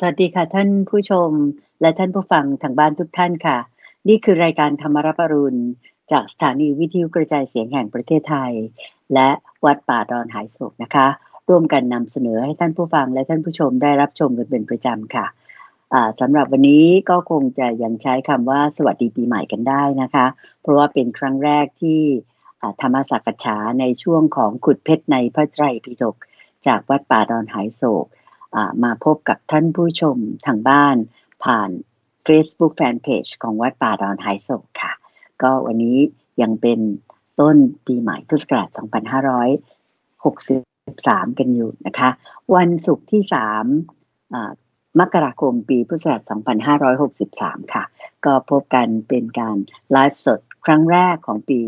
สวัสดี ค่ะ ท่านผู้ชมและท่านผู้ฟังทางบ้านทุกท่านค่ะ นี่คือรายการธรรมรัปรุณจากสถานีวิทยุกระจายเสียงแห่งประเทศไทย และวัดป่าดอนหายโศกนะคะร่วมกันนำเสนอให้ท่านผู้ฟังและท่านผู้ชมได้รับชมกันเป็นประจำค่ะสำหรับวันนี้ก็คงจะยังใช้คำว่า สวัสดีปีใหม่กันได้นะคะ เพราะว่าเป็นครั้งแรกที่ธรรมสักฉาในช่วงของขุดเพชรในพระไตรปิฎกจากวัดป่าดอนหายโศกมาพบกับท่านผู้ชมทางบ้านผ่าน Facebook Fanpage ของวัดป่าดอนไฮโซค่ะก็วันนี้ยังเป็นต้นปีใหม่พุทธศักราช2563 กันอยู่นะคะวันศุกร์ที่3มกราคมปีพุทธศักราช2563 ค่ะ ก็พบกันเป็นการไลฟ์สดครั้งแรกของปี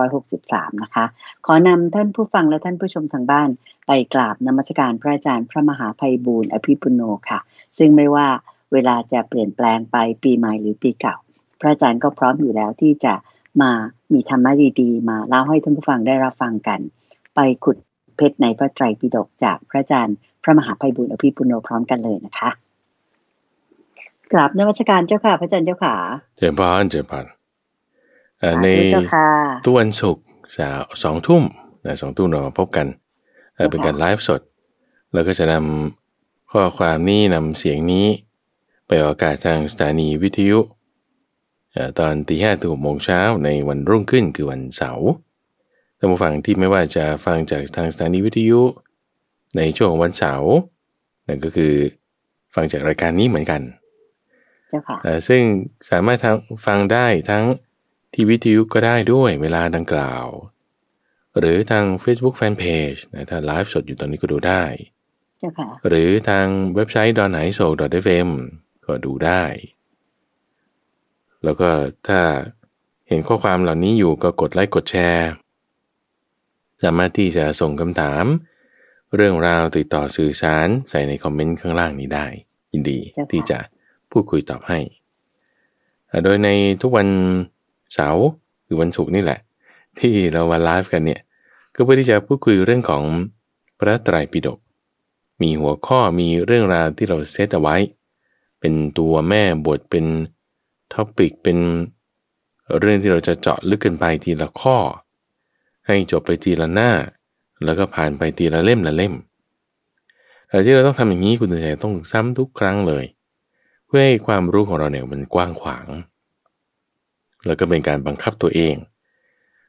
2563 นะคะ ขอนำท่านผู้ฟังและท่านผู้ชมทางบ้าน ไปกราบนมัสการพระอาจารย์พระมหาภัยบูร์อภิปุโนค่ะ ซึ่งไม่ว่าเวลาจะเปลี่ยนแปลงไปปีใหม่หรือปีเก่า พระอาจารย์ก็พร้อมอยู่แล้วที่จะมามีธรรมะดีๆ มาเล่าให้ท่านผู้ฟังได้รับฟังกัน ไปขุดเพชรในพระไตรปิฎกจากพระอาจารย์ พระมหาภัยบูร์อภิปุโนพร้อมกันเลยนะคะ กราบนวัตการเจ้าค่ะพระอาจารย์เจ้าค่ะเจริญพานเจริญพานในตุ้วันศุกร์สองทุ่มสองทุ่มเรามาพบกัน เป็นการไลฟ์สด แล้วก็จะนำข้อความนี้นำเสียงนี้ ไปออกอากาศทางสถานีวิทยุตอนตีห้าถึงหกโมงเช้าในวันรุ่งขึ้นคือวันเสาร์ท่านผู้ฟังที่ไม่ว่าจะฟังจากทางสถานีวิทยุ ในช่วงวันเสาร์นั่นก็คือฟังจากรายการนี้เหมือนกัน ซึ่งสามารถฟังได้ทั้งทีวิทิวก็ได้ด้วยเวลาดังกล่าว หรือทาง Facebook Fanpage นะถ้าไลฟ์สดอยู่ตอนนี้ก็ดูได้ หรือทางเว็บไซต์ดอนไหนโศกดอทเฟมก็ดูได้ แล้วก็ถ้าเห็นข้อความเหล่านี้อยู่ก็กดไลค์กดแชร์ สามารถที่จะส่งคำถาม เรื่องราวติดต่อสื่อสารใส่ในคอมเมนต์ข้างล่างนี้ได้ ยินดี ที่จะพูดคุยตอบให้ โดยในทุกวันเสาร์หรือวันศุกร์นี่แหละ ที่เรามาไลฟ์กันเนี่ยก็เพื่อที่จะพูดคุยเรื่องของพระไตรปิฎกมีหัวข้อมีเรื่องราวที่เราเซตเอาไว้ เป็นตัวแม่บทเป็นท็อปิกเป็นเรื่องที่เราจะเจาะลึกกันไปทีละข้อ ให้จบไปทีละหน้า แล้วก็ผ่านไปทีละเล่มละเล่มแต่ที่เราต้องทำอย่างนี้คุณตือนใจต้องซ้ำทุกครั้งเลย เพื่อให้ความรู้ของเราเนี่ยมันกว้างขวางแล้วก็เป็นการบังคับตัวเอง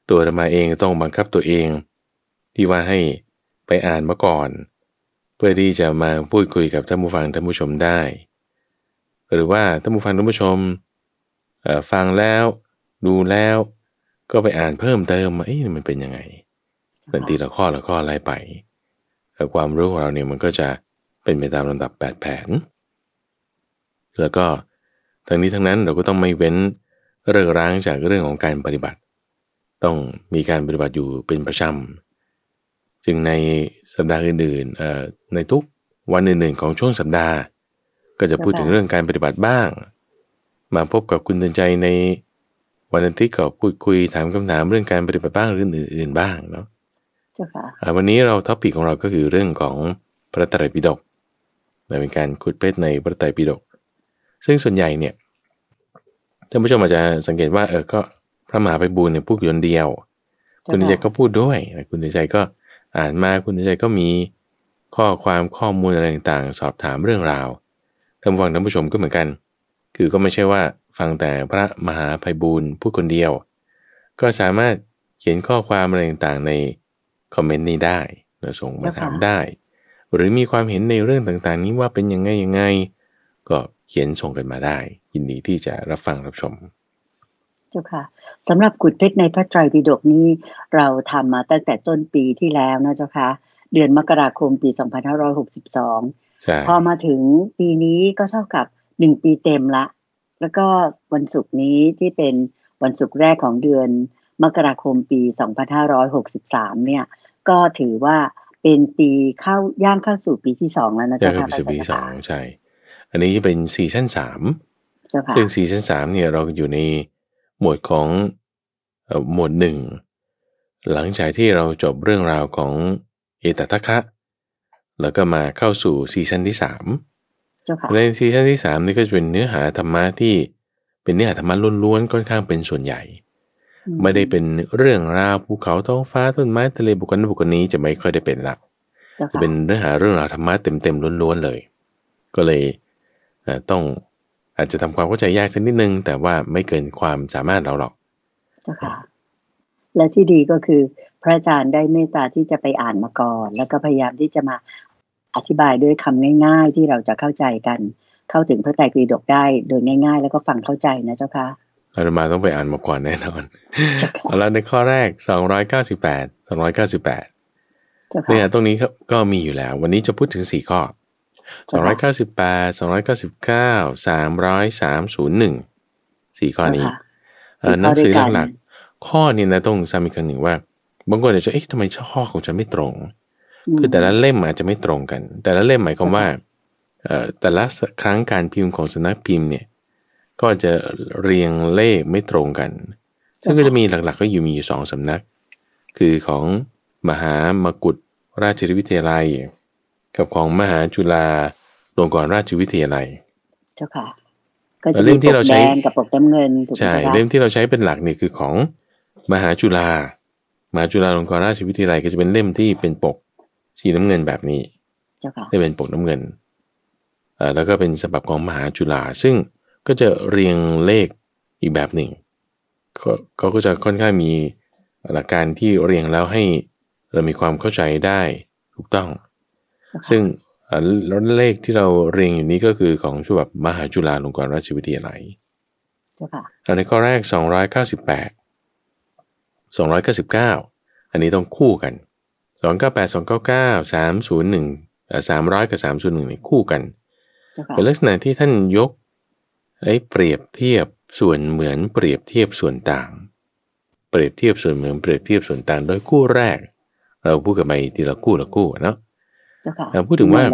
ตัวธรรมาเองต้องบังคับตัวเองที่ว่าให้ไปอ่านมาก่อน เพื่อที่จะมาพูดคุยกับท่านผู้ฟังท่านผู้ชมได้ หรือว่าท่านผู้ฟังท่านผู้ชมฟังแล้วดูแล้ว ก็ไปอ่านเพิ่มเติมมาเอ้มันเป็นยังไงทันทีละข้อละข้ออะไรไปความรู้ของเราเนี่ยมันก็จะเป็นไปตามลำดับ8แผนแล้วก็ทั้งนี้ทั้งนั้นเราก็ต้องไม่เว้นเรื่องร้างจากเรื่องของการปฏิบัติ ต้องมีการปฏิบัติอยู่เป็นประจำจึงในสัปดาห์อื่นๆในทุกวันอื่นๆของช่วงสัปดาห์ก็จะพูดถึงเรื่องการปฏิบัติบ้าง มาพบกับคุณเดินใจในวันอาทิตย์ก็พูดคุยถามคำถาม เรื่องการปฏิบัติบ้างเรื่องอื่น ๆ บ้างเนาะวันนี้เราท็อปปีของเราก็คือเรื่องของพระไตรปิฎกเป็นการขุดเพชรในพระไตรปิฎกซึ่งส่วนใหญ่เนี่ยท่านผู้ชมอาจจะสังเกตว่าเออก็พระมหาไปบูลเนี่ยพูดอยู่คนเดียว คุณดิใจก็พูดด้วยคุณดิใจก็อ่านมาคุณดิใจก็มีข้อความข้อมูลอะไรต่างๆ สอบถามเรื่องราวท่านฟังท่านผู้ชมก็เหมือนกัน คือก็ไม่ใช่ว่าฟังแต่พระมหาภัยบูลพูดคนเดียว ก็สามารถเขียนข้อความอะไรต่างๆ ในคอมเมนต์นี้ได้ส่งมาถามได้ หรือมีความเห็นในเรื่องต่างๆนี้ว่าเป็นยังไงยังไงก็เขียนส่งกันมาได้ ยินดีที่จะรับฟังรับชม เจ้าค่ะสำหรับกุดเพชรในพระไตรปิฎกนี้ เราทำมาตั้งแต่ต้นปีที่แล้วนะเจ้าค่ะ เดือนมกราคมปี 2562พอมาถึงปีนี้ก็เท่ากับหนึ่งปีเต็มละ แล้วก็วันศุกร์นี้ที่เป็นวันศุกร์แรกของเดือนมกราคมปี 2563เนี่ย ก็ถือว่าเป็นปีเข้าย่างเข้าสู่ปีที่สองแล้วนะเจ้าค่ะปีสองใช่อันนี้จะเป็นซีชั่นสามซึ่งซีชั่นสามเนี่ยเราอยู่ในหมวดของหมวดหนึ่งหลังจากที่เราจบเรื่องราวของเอตตะคะ แล้วก็มาเข้าสู่ซีซั่นที่สามในซีซั่นที่สามนี่ก็จะเป็นเนื้อหาธรรมะที่เป็นเนื้อหาธรรมะล้วนๆค่อนข้างเป็นส่วนใหญ่ไม่ได้เป็นเรื่องราวภูเขาท้องฟ้าต้นไม้ทะเลบุคคลบุคคลนี้จะไม่ค่อยได้เป็นละจะเป็นเนื้อหาเรื่องราวธรรมะเต็มๆล้วนๆเลย ก็เลยต้องอาจจะทำความเข้าใจยากสักนิดนึงแต่ว่าไม่เกินความสามารถเราหรอกค่ะ และที่ดีก็คือ พระอาจารย์ได้เมตตาที่จะไปอ่านมาก่อน แล้วก็พยายามที่จะมาอธิบายด้วยคำง่ายๆที่เราจะเข้าใจกัน เข้าถึงพระไตรปิฎกได้โดยง่ายๆ แล้วก็ฟังเข้าใจนะเจ้าค่ะอาตมาต้องไปอ่านมาก่อนแน่นอน เอาละในข้อแรก298 298เนี่ยตรงนี้ก็มีอยู่แล้ว วันนี้จะพูดถึง4ข้อ298 299 3 0นึ่ข้อนี้หนังสือหลักๆข้อนี้นะต้องซ้ำอีกครั้งหนึ่งว่าบางคนอาจจะเอ๊ะทำไมข้อของฉันไม่ตรง คือแต่ละเล่มอาจจะไม่ตรงกัน แต่ละเล่มหมายความว่า แต่ละครั้งการพิมพ์ของสนักพิมพ์เนี่ยก็จะเรียงเลขไม่ตรงกัน ซึ่งก็จะมีหลักๆ ก็อยู่มีอยู่สองสำนัก คือของมหามกุฏราชวิทยาลัยกับของ มหาจุฬาลงกรณราชวิทยาลัยเจ้าค่ะก็จะเล่มที่เราใช้กับปกน้ำเงินใช่เล่มที่เราใช้เป็นหลักเนี่ยคือของมหาจุฬามหาจุฬาลงกรณราชวิทยาลัย ก็จะเป็นเล่มที่เป็นปกสีน้ำเงินแบบนี้ได้เป็นปกน้ำเงินแล้วก็เป็นฉบับของมหาจุฬาซึ่งก็จะเรียงเลขอีกแบบหนึ่ง เขาก็จะค่อนข้างมีหลักการที่เรียงแล้วให้เรามีความเข้าใจได้ถูกต้องซึ่งเลขที่เราเรียงอยู่นี้ก็คือของฉบับมหาจุฬาลงกรณราชวิทยาลัยค่นในข้อแรก298 299อันนี้ต้องคู่กัน298 299 301 300กับ301ูนี่คู่กันเป็นลักษณะที่ท่านยกไอ้เปรียบเทียบส่วนเหมือนเปรียบเทียบส่วนต่าง เปรียบเทียบส่วนเหมือนเปรียบเทียบส่วนต่าง โดยคู่แรก เราพูดกันไปทีละคู่ละคู่เนาะพูดถึงว่า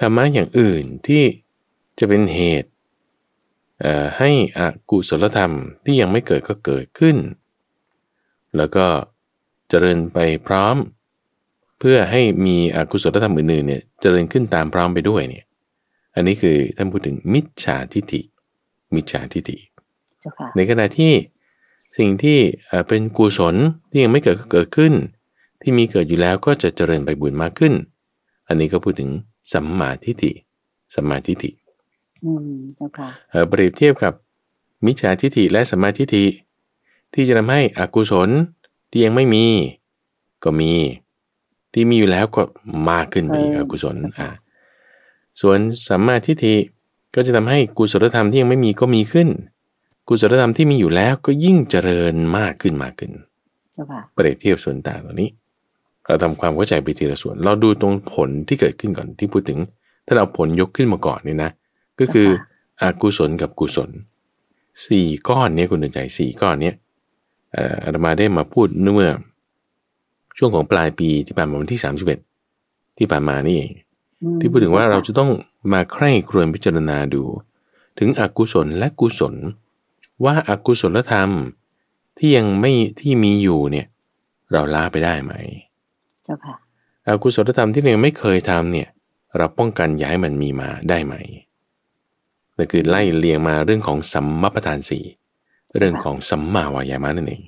ธรรมะอย่างอื่นที่จะเป็นเหตุ ให้อกุศลธรรมที่ยังไม่เกิดก็เกิดขึ้น แล้วก็เจริญไปพร้อมเพื่อให้มีอกุศลธรรมอื่นๆเนี่ยเจริญขึ้นตามพร้อมไปด้วยเนี่ย อันนี้คือท่านพูดถึงมิจฉาทิฏฐิมิจฉาทิฏฐิในขณะที่สิ่งที่เป็นกุศลที่ยังไม่เกิดก็เกิดขึ้น ที่มีเกิดอยู่แล้วก็จะเจริญไปบุญมากขึ้นอันนี้ก็พูดถึงสัมมาทิฏฐิ สัมมาทิฏฐิเปรียบเทียบกับ มิจฉาทิฏฐิและสัมมาทิฏฐิที่จะทำให้อกุศลที่ยังไม่มีก็มีที่มีอยู่แล้วก็มากขึ้นไปอีกอกุศล อ่า ส่วนสัมมาทิฏฐิก็จะทำให้กุศลธรรมที่ยังไม่มีก็มีขึ้น กุศลธรรมที่มีอยู่แล้วก็ยิ่งเจริญมากขึ้นมากขึ้นเปรียบเทียบส่วนต่างตรงนี้เราทำความเข้าใจไปทีละส่วนเราดูตรงผลที่เกิดขึ้นก่อน ที่พูดถึงถ้าเราผลยกขึ้นมาก่อนนี่นะ ก็คืออกุศลกับกุศลสี่ก้อนนี้คุณเดินใจสี่ก้อนนี้อาตมาได้มาพูดเมื่อ ช่วงของปลายปีที่ผ่านมาวันที่สามสิบเอ็ดที่ผ่านมานี่เองที่พูดถึงว่าเราจะต้องมาใคร่ครวญพิจารณาดู ถึงอกุศลและกุศล ว่าอากุศลธรรม ที่ยังไม่ที่มีอยู่เนี่ยเราละไปได้ไหมจ้าค่ะอกุศลธรรมที่ยังไม่เคยทำเนี่ยเราป้องกันอย่าให้มันมีมาได้ไหมนั่นคือไล่เลียงมาเรื่องของสัมมาประธานสี่เรื่องของสัมมาวายามะนั่นเอง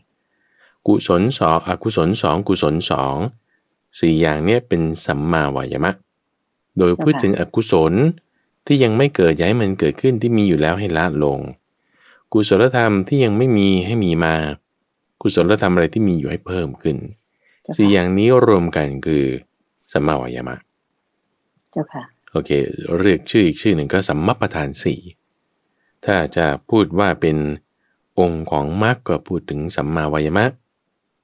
กุศลสองอกุศลสองกุศลสองสี่อย่างเนี้ยเป็นสัมมาวายามะโดยพูดถึงอกุศลที่ยังไม่เกิดย้ายมันเกิดขึ้นที่มีอยู่แล้วให้ละลง กุศลธรรมที่ยังไม่มีให้มีมา กุศลธรรมอะไรที่มีอยู่ให้เพิ่มขึ้นสี่อย่างนี้รวมกันคือสัมมาวายามะเจ้าค่ะโอเค เรียกชื่ออีกชื่อหนึ่งก็สัมมาปทานสี่ ถ้าจะพูดว่าเป็นองค์ของมรรคก็พูดถึงสัมมาวายามะ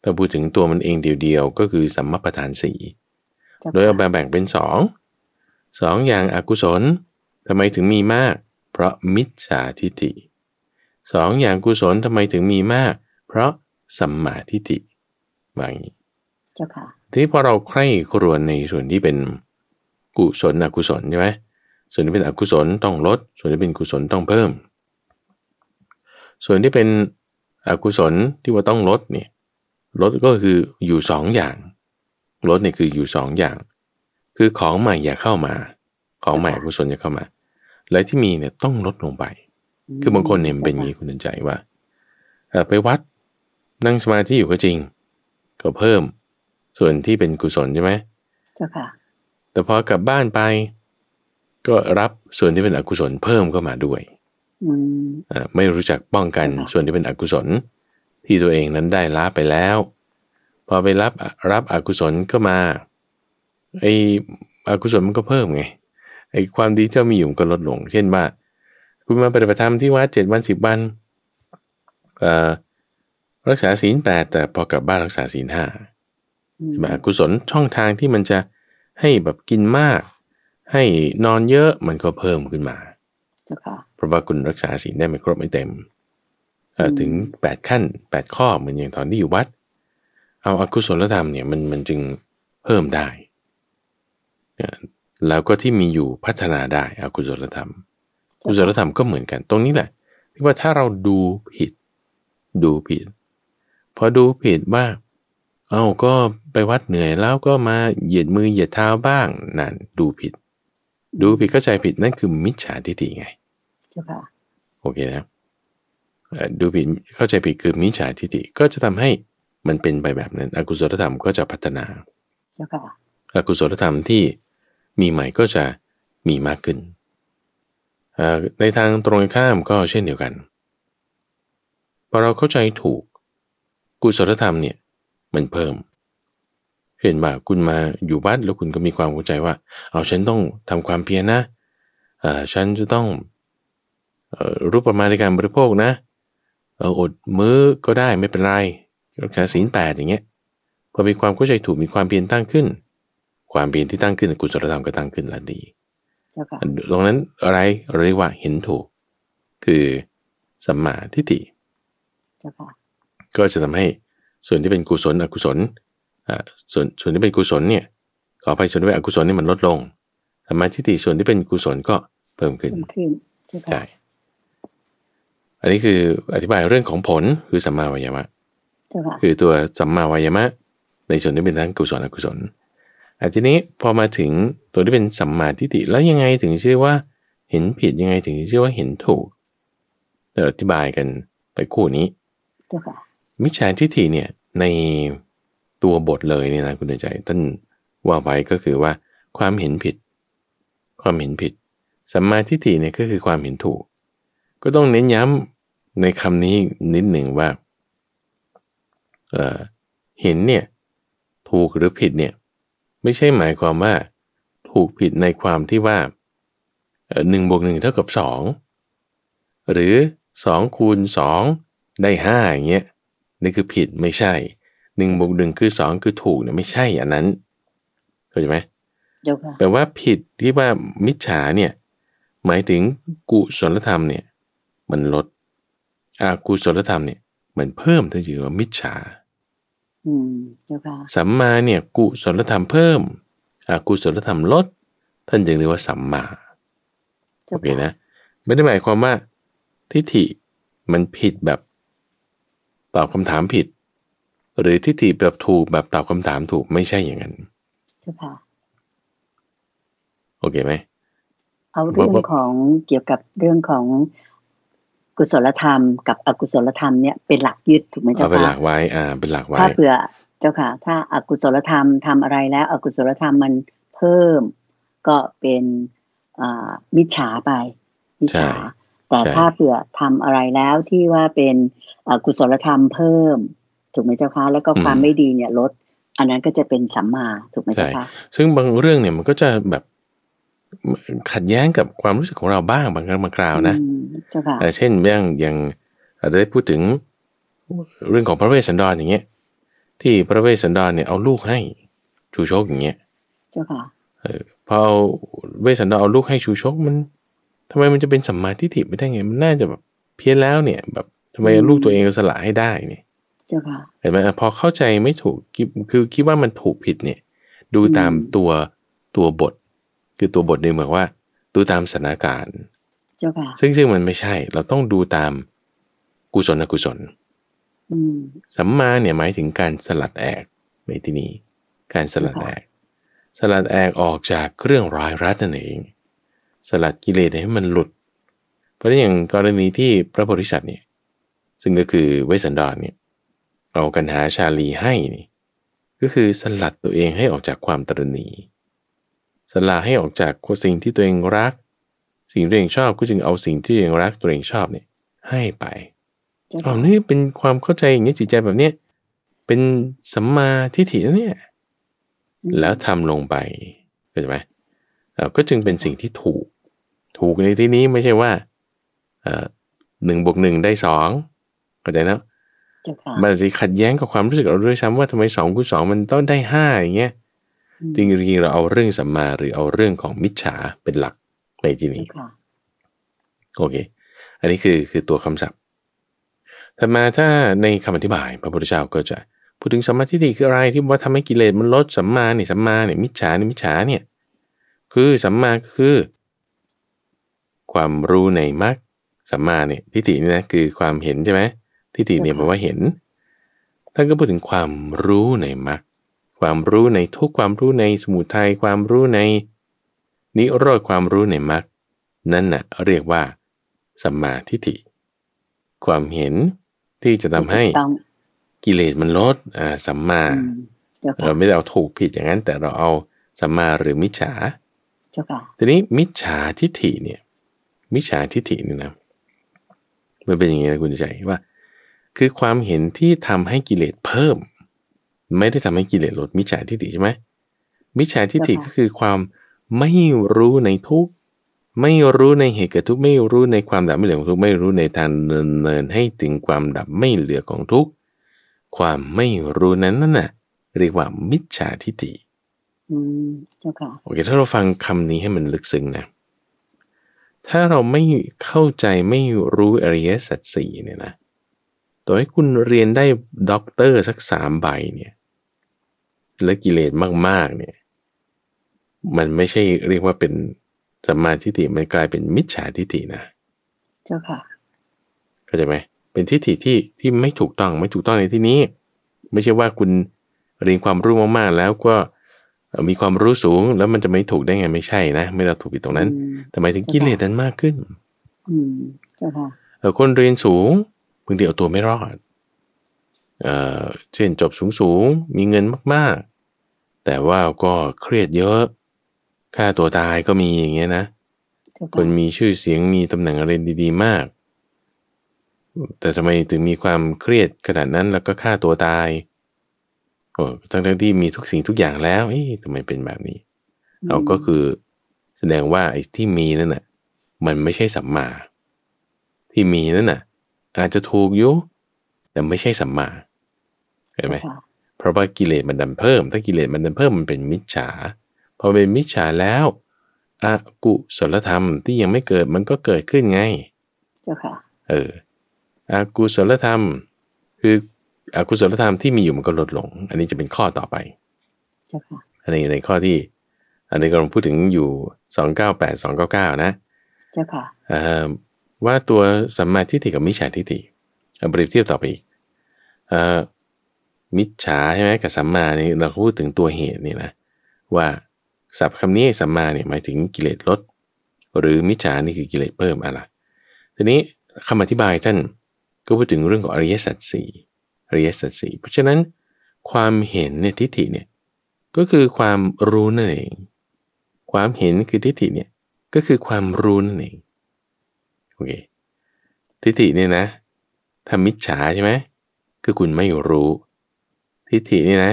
ถ้าพูดถึงตัวมันเองเดียว ๆ ก็คือสัมมาปทานสี่โดยเอาแบ่งเป็นสองสองอย่างอากุศลทำไมถึงมีมาก เพราะมิจฉาทิฏฐิสองอย่างกุศลทำไมถึงมีมาก เพราะสัมมาทิฏฐิบางอย่างจ้าค่ะทีนี้พอเราใคร่ครวญในส่วนที่เป็นกุศลอกุศลใช่ไหมส่วนที่เป็นอกุศลต้องลดส่วนที่เป็นกุศลต้องเพิ่ม ส่วนที่เป็นอกุศลที่ว่าต้องลดเนี่ยลดก็คืออยู่สองอย่างลดเนี่ยคืออยู่สองอย่างคือของใหม่อย่าเข้ามาของใหม่อกุศลอย่าเข้ามาอะไรที่มีเนี่ยต้องลดลงไป คือบางคนเนี่ยเป็นอย่างนี้คุณสนใจว่าไปวัดนั่งสมาธิอยู่ก็จริงก็เพิ่มส่วนที่เป็นกุศลใช่ไหมเจ้าค่ะ แต่พอกลับบ้านไป ก็รับส่วนที่เป็นอกุศลเพิ่มเข้ามาด้วยอ่าไม่รู้จักป้องกันส่วนที่เป็นอกุศล ที่ตัวเองนั้นได้ลบไปแล้ว พอไปรับรับอกุศลก็มา ไอ้อกุศลมันก็เพิ่มไงไอ้ความดีที่มีอยู่ก็ลดลง เช่นว่า คุณมาปฏิบัติธรรมที่วัดเจ็ดวันสิบวันรักษาศีลแปดแต่พอกลับบ้านรักษาศีลห้าใช่ไหมกุศลช่องทางที่มันจะให้แบบกินมาก ให้นอนเยอะมันก็เพิ่มขึ้นมาเพราะว่าคุณรักษาศีลได้ไม่ครบไม่เต็มถึง8ขั้น8 ข้อเหมือนอย่างตอนที่อยู่วัด เอาอากุศลธรรมเนี่ยมันมันจึงเพิ่มได้แล้วก็ที่มีอยู่พัฒนาได้อากุศลธรรมกุศลธรรมก็เหมือนกัน ตรงนี้แหละที่ว่าถ้าเราดูผิด ดูผิดพอดูผิดว่าเอาก็ไปวัดเหนื่อยแล้วก็มาเหยียดมือเหยียดเท้าบ้างนั่นดูผิด ดูผิดเข้าใจผิดนั่นคือ มิจฉาทิฏฐิไงโอเคนะดูผิดเข้าใจผิดคือมิจฉาทิฏฐิก็จะทำให้มันเป็นไปแบบนั้น อกุศลธรรมก็จะพัฒนาอกุศลธรรมที่มีใหม่ก็จะมีมากขึ้นในทางตรงข้ามก็เช่นเดียวกันพอเราเข้าใจถูกกุศลธรรมเนี่ยมันเพิ่ม เห็นว่าคุณมาอยู่วัดแล้วคุณก็มีความเข้าใจว่า เอาฉันต้องทำความเพียรนะเออฉันจะต้องรูปประมาณในการบริโภคนะ เอออดมื้อก็ได้ไม่เป็นไรรักษาศีลแปดอย่างเงี้ยพอมีความเข้าใจถูกมีความเพียรตั้งขึ้น ความเพียรที่ตั้งขึ้น กุศลธรรมก็ตั้งขึ้นแล้วดีตรงนั้นอะไรเรเรียกว่าเห็นถูก คือสัมมาทิฏฐิก็จะทำให้ส่วนที่เป็นกุศลอกุศลส่วนส่วนที่เป็นกุศลเนี่ย ขอไปส่วนที่เป็นอกุศลนี่มันลดลงสมาธิทีิส่วนที่เป็นกุศลก็เพิ่มขึ้นใช่อันนี้คืออธิบายเรื่องของผลคือสัมมาวายมะคือตัวสัมมาวายมะ ในส่วนที่เป็นทั้งกุศลอกุศลอันทีนี้พอมาถึงตัวที่เป็นสัมมาทิฏฐิแล้วยังไงถึงชื่อว่า เห็นผิดยังไงถึงชื่อว่าเห็นถูกแต่อธิบายกันไปคู่นี้มิจฉาทิฏฐิเนี่ยในตัวบทเลยเนี่ยนะคุณใจท่านว่าไว้ก็คือว่าความเห็นผิด ความเห็นผิดสัมมาทิฏฐิเนี่ยก็คือความเห็นถูก ก็ต้องเน้นย้ำในคำนี้นิดหนึ่งว่าเเห็นเนี่ยถูกหรือผิดเนี่ยไม่ใช่หมายความว่าถูกผิดในความที่ว่าหนึ่งบวกหนึ่งเท่ากับสองหรือสองคูณสองได้ห้าอย่างเงี้ยนี่คือผิดไม่ใช่หนึ่งบวกหนึ่งคือสองคือถูกเนี่ยไม่ใช่อันนั้นเข้าใจไหมเดี๋ยวแต่ว่าผิดที่ว่ามิจฉาเนี่ย หมายถึงกุศลธรรมเนี่ย มันลดอากุศลธรรมเนี่ย มันเพิ่มถ้าอยู่ว่ามิจฉาสัมมาเนี่ยกุศลธรรมเพิ่มอากุศลธรรมลด ท่านจึงเรียกว่าสัมมาโอเคนะไม่ได้หมายความว่า ทิฏฐิมันผิดแบบตอบคำาถามผิด หรือทิฏฐิแบบถูกแบบตอบคำถามถูกไม่ใช่อย่างนั้นเจ้าค่ะโอเคไหมเอาเรื่องของเกี่ยวกับเรื่องของกุศลธรรม กับอกุศลธรรมเนี่ยเป็นหลักยึดถูกไหมเจ้าค่ะเป็นหลักไว้ อ่า เป็นหลักไว้ถ้าเผื่อ เจ้าค่ะ ถ้าอากุศลธรรมทำอะไรแล้ว อกุศลธรรมมันเพิ่มก็เป็นมิจฉาไปมิจฉาแต่ถ้าเผื่อทำอะไรแล้วที่ว่าเป็นกุศลธรรมเพิ่ม ถูกไหมเจ้าคะแล้วก็ความไม่ดีเนี่ยลดอันนั้นก็จะเป็นสัมมาถูกไหมเจ้าคะซึ่งบางเรื่องเนี่ยมันก็จะแบบขัดแย้งกับความรู้สึกของเราบ้างบางครั้งบางคราวนะเช่นอย่างอย่างอาจจะได้พูดถึงเรื่องของพระเวสสันดรอย่างเงี้ยที่พระเวสสันดรเนี่ยเอาลูกให้ชูชกอย่างเงี้ย เจ้าค่ะพออเวสสันดรเอาลูกให้ชูชกมันทำไมมันจะเป็นสัมมาทิฏฐิไม่ได้ไง มันน่าจะแบบเพี้ยนแล้วเนี่ย แบบทำไมลูกตัวเองสละให้ได้เนี่ยเห็นไหมพอเข้าใจไม่ถูกคือคิดว่ามันถูกผิดเนี่ย ดูตามตัวตัวบท คือตัวบทเนี่ยหมว่า ดูตามสถานการณ์ซึ่งซึ่งมันไม่ใช่เราต้องดูตามกุศลอกุศลสัมมาเนี่ยหมายถึงการสลัดแอกในที่นี้การสลัดแอก สลัดแอกออกจากเครื่องร้ายรัดนั่นเองสลัดกิเลสให้มันหลุด เพราะอย่างกรณีที่พระโพธิสัตว์เนี่ย ซึ่งก็คือ เวสสันดรเนี่ย เอากันหาชาลีให้นี่ก็คือสลัดตัวเองให้ออกจากความตรณี สละให้ออกจากสิ่งที่ตัวเองรัก สิ่งที่ตัวเองชอบ ก็จึงเอาสิ่งที่ตัวเองรักตัวเองชอบเนี่ย ให้ไปอ๋อนี่เป็นความเข้าใจอย่างนี้จิตใจแบบเนี้ยเป็นสัมมาทิฏฐิแล้วเนี่ย แล้วทำลงไป เข้าใจไหมก็จึงเป็นสิ่งที่ถูกถูกในที่นี้ไม่ใช่ว่าหนึ่งบวกหนึ่งได้สองเข้าใจนะ มันสิขัดแย้งกับความรู้สึกเราด้วยซ้ำว่าทำไมสองคูณสองมันต้องได้ห้าอย่างเงี้ย จริงจริงเราเอาเรื่องสัมมาหรือเอาเรื่องของมิจฉาเป็นหลักในที่นี้ โอเค อันนี้คือคือตัวคำศัพท์ต่อมาถ้าในคำอธิบาย พระพุทธเจ้าก็จะพูดถึงสัมมาทิฏฐิคืออะไรที่ว่าทำให้กิเลสมันลดสัมมาเนี่ยสัมมาเนี่ยมิจฉาเนี่ยมิจฉาเนี่ยคือสัมมาคือความรู้ในมรรคสัมมาเนี่ย ทิฏฐินี่นะคือความเห็นใช่ไหมทิฏฐิเนี่ยแปลว่าเห็นท่านก็พูดถึงความรู้ในมรรคความรู้ในทุกความรู้ในสมุทัยความรู้ในนิโรธความรู้ในมรรคนั่นนะ่ะ เรียกว่าสัมมาทิฏฐิ ความเห็นที่จะทำให้กิเลสมันลดอ่าสัมมา เราไม่ได้เอาถูกผิดอย่างนั้น แต่เราเอาสัมมาหรือมิจฉาทีนี้มิจฉาทิฏฐิเนี่ยมิจฉาทิฏฐินี่นะมันเป็นอย่างนี้นะคุณใจว่า คือความเห็นที่ทำให้กิเลสเพิ่มไม่ได้ทำให้กิเลสลด มิจฉาทิฏฐิใช่ไหมมิจฉาทิฏฐิก็คือความไม่รู้ในทุกไม่รู้ในเหตุเกิดทุกไม่รู้ในความดับไม่เหลือของทุกไม่รู้ในทางเนินเนิน ให้ถึงความดับไม่เหลือของทุกความไม่รู้นั้นนั่นน่ะ เรียกว่า มิจฉาทิฏฐิอืมเจ้าค่ะโอเคถ้าเราฟังคำนี้ให้มันลึกซึ้งนะถ้าเราไม่เข้าใจไม่รู้อริยสัจสี่เนี่ยนะต่อให้คุณเรียนได้ด็อกเตอร์สักสามใบเนี่ยและกิเลสมากๆ เนี่ย มันไม่ใช่เรียกว่าเป็นสมมาทิฏฐิมันกลายเป็นมิจฉาทิฏฐินะ เจ้าค่ะ เข้าใจไหม เป็นทิฏฐิที่ที่ไม่ถูกต้องไม่ถูกต้องในที่นี้ ไม่ใช่ว่าคุณเรียนความรู้มากๆแล้วก็มีความรู้สูงแล้วมันจะไม่ถูกได้ไงไม่ใช่นะไม่เราถูกผิดตรงนั้นแต่หมายถึงกิเลสนั้นมากขึ้นเคออคนเรียนสูงบางทีเอาตัวไม่รอดเออเช่นจบสูงสูง มีเงินมากๆ แต่ว่าก็เครียดเยอะฆ่าตัวตายก็มีอย่างเงี้ยนะคนมีชื่อเสียงมีตำแหน่งอะไรดีๆมาก แต่ทำไมถึงมีความเครียดขนาดนั้น แล้วก็ฆ่าตัวตายโอ้ทั้งทั้งที่มีทุกสิ่งทุกอย่างแล้ว เอ๊ะทำไมเป็นแบบนี้ เราก็คือแสดงว่าไอ้ที่มีนั่นน่ะ มันไม่ใช่สัมมา ที่มีนั่นน่ะ อาจจะถูกอยู่แต่ไม่ใช่สัมมา เห็นไหม เพราะว่ากิเลสมันดันเพิ่ม ถ้ากิเลสมันดันเพิ่มมันเป็นมิจฉา พอเป็นมิจฉาแล้วอกุศลธรรมที่ยังไม่เกิด มันก็เกิดขึ้นไง เจ้าค่ะ เออ อกุศลธรรม คืออกุศลธรรมที่มีอยู่มันก็ลดลง อันนี้จะเป็นข้อต่อไปอันนี้ในข้อที่ อันนี้กำลังพูดถึงอยู่สองเก้าแปดสองเก้าเก้านะ เจ้าค่ะว่าตัวสัมมาทิฏฐิกับมิจฉาทิฏฐิเปรียบเทียบต่อไปอีกมิจฉาใช่ไหมกับสัมมานี่ เราพูดถึงตัวเหตุนี่นะว่าศัพท์คำนี้สัมมาเนี่ยหมายถึงกิเลสลด หรือมิจฉานี่คือกิเลสเพิ่มอะไร ทีนี้คำอธิบายท่านก็พูดถึงเรื่องของอริยสัจสี่ริยสัจสีเพราะฉะนั้น ความเห็นเนี่ย ทิฏฐิเนี่ย ก็คือความรู้นั่นเองความเห็นคือทิฏฐิเนี่ยก็คือความรู้นั่นเองโอเคทิฏฐิเนี่ยนะถ้ามิจฉาใช่ไหมคือคุณไม่รู้ ทิฏฐินี่นะ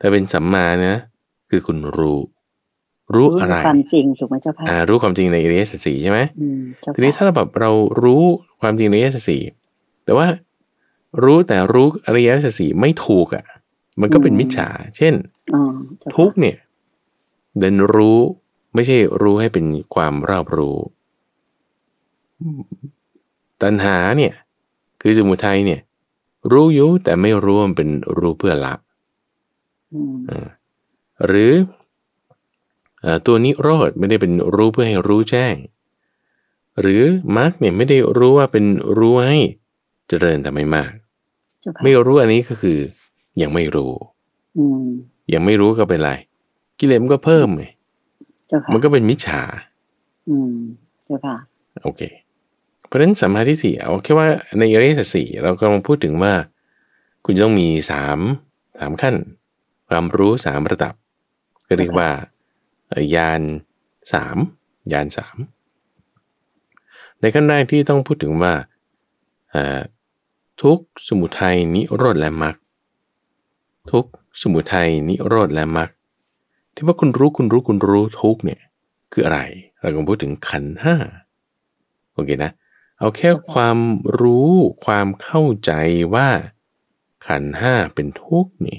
ถ้าเป็นสัมมานะคือคุณรู้ รู้อะไรความจริงถูกไหมเจ้าค่ะรู้ความจริงในอริยสัจสี่ใช่ไหมทีนี้ถ้าเราแบบเรารู้ความจริงในอริยสัจสี่แต่ว่ารู้แต่รู้อริยสัจสีไม่ถูกอะ่ะ มันก็เป็น มิจฉา เช่นทุกเนี่ย เดินรู้ไม่ใช่ รู้ให้เป็นความรอบรู้ ตัณหาเนี่ย คือสมุทัยเนี่ย รู้อยู่แต่ไม่รู้มันเป็นรู้เพื่อละหรือตัวนิโรธไม่ได้เป็นรู้เพื่อให้รู้แจ้ง หรือมรรคเนี่ยไม่ได้รู้ว่าเป็นรู้ให้เจริญแต่ไม่มากไม่รู้อันนี้ก็คือยังไม่รู้ยังไม่รู้ก็เป็นไร กิเลสมันก็เพิ่มไงมันก็เป็นมิจฉา อืมเจ้าค่ะ โอเค เพราะฉะนั้นสัมมาทิฏฐิเอาแค่ว่า ในอริยสัจสี่เรากำลังพูดถึงว่า คุณต้องมีสามสามขั้น ความรู้สามระดับ ก็เรียกว่ายานสามยานสามในขั้นแรกที่ต้องพูดถึงว่าทุกสมุทัยนิโรธและมรรคทุกสมุทัยนิโรธและมรรคที่ว่าคุณรู้คุณรู้คุณรู้ทุกเนี่ยคืออะไร เรากำลังพูดถึงขันห้าโอเคนะเอาแค่ความรู้ความเข้าใจว่า ขันห้าเป็นทุกนี่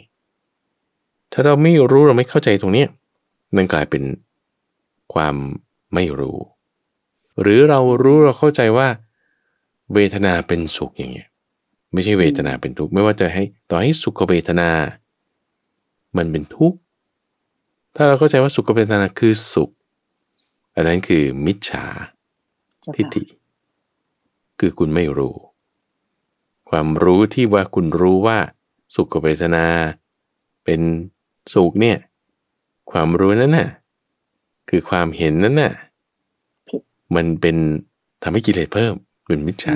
ถ้าเราไม่รู้เราไม่เข้าใจตรงนี้มันกลายเป็นความไม่รู้ หรือเรารู้เราเข้าใจว่า เวทนาเป็นสุขอย่างเงี้ยไม่ใช่เวทนาเป็นทุกข์ไม่ว่าจะให้ ต่อให้สุขเวทนา มันเป็นทุกข์ ถ้าเราเข้าใจว่าสุขเวทนาคือสุข อันนั้นคือมิจฉาทิฏฐิคือคุณไม่รู้ ความรู้ที่ว่าคุณรู้ว่าสุขเวทนา เป็นสุขเนี่ย ความรู้นั้นน่ะ คือความเห็นนั้นน่ะ มันเป็นทำให้กิเลสเพิ่ม เป็นมิจฉา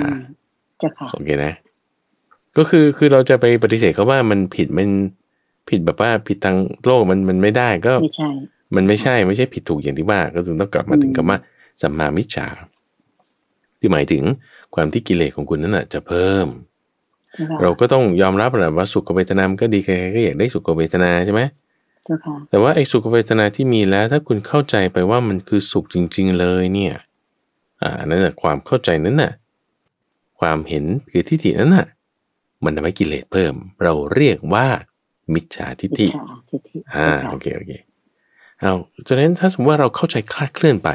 โอเคนะก็คือคือเราจะไปปฏิเสธเขาว่ามันผิดมันผิดแบบว่าผิดทางโลก มันมันไม่ได้ก็ไม่ใช่ มันไม่ใช่ไม่ใช่ผิดถูกอย่างที่ว่าก็ถึงต้องกลับมาถึงคำว่าสัมมามิจฉาที่หมายถึงความที่กิเลสของคุณนั้นจะเพิ่ม เราก็ต้องยอมรับแหละว่าสุขเวทนาก็ดีใครๆก็อยากได้สุขเวทนาใช่ไหมแต่ว่าไอ้สุขเวทนาที่มีแล้ว ถ้าคุณเข้าใจไปว่ามันคือสุขจริง ๆเลย เนี่ย อ่านั่นแหะความเข้าใจนั้นน่ะความเห็นคือทิฏฐินั้นน่ะมันทำให้กิเลสเพิ่ม เราเรียกว่ามิจฉาทิฏฐิ อ่า โอเค โอเคเอาฉะนั้น ถ้าสมมติว่าเราเข้าใจคลาดเคลื่อนไป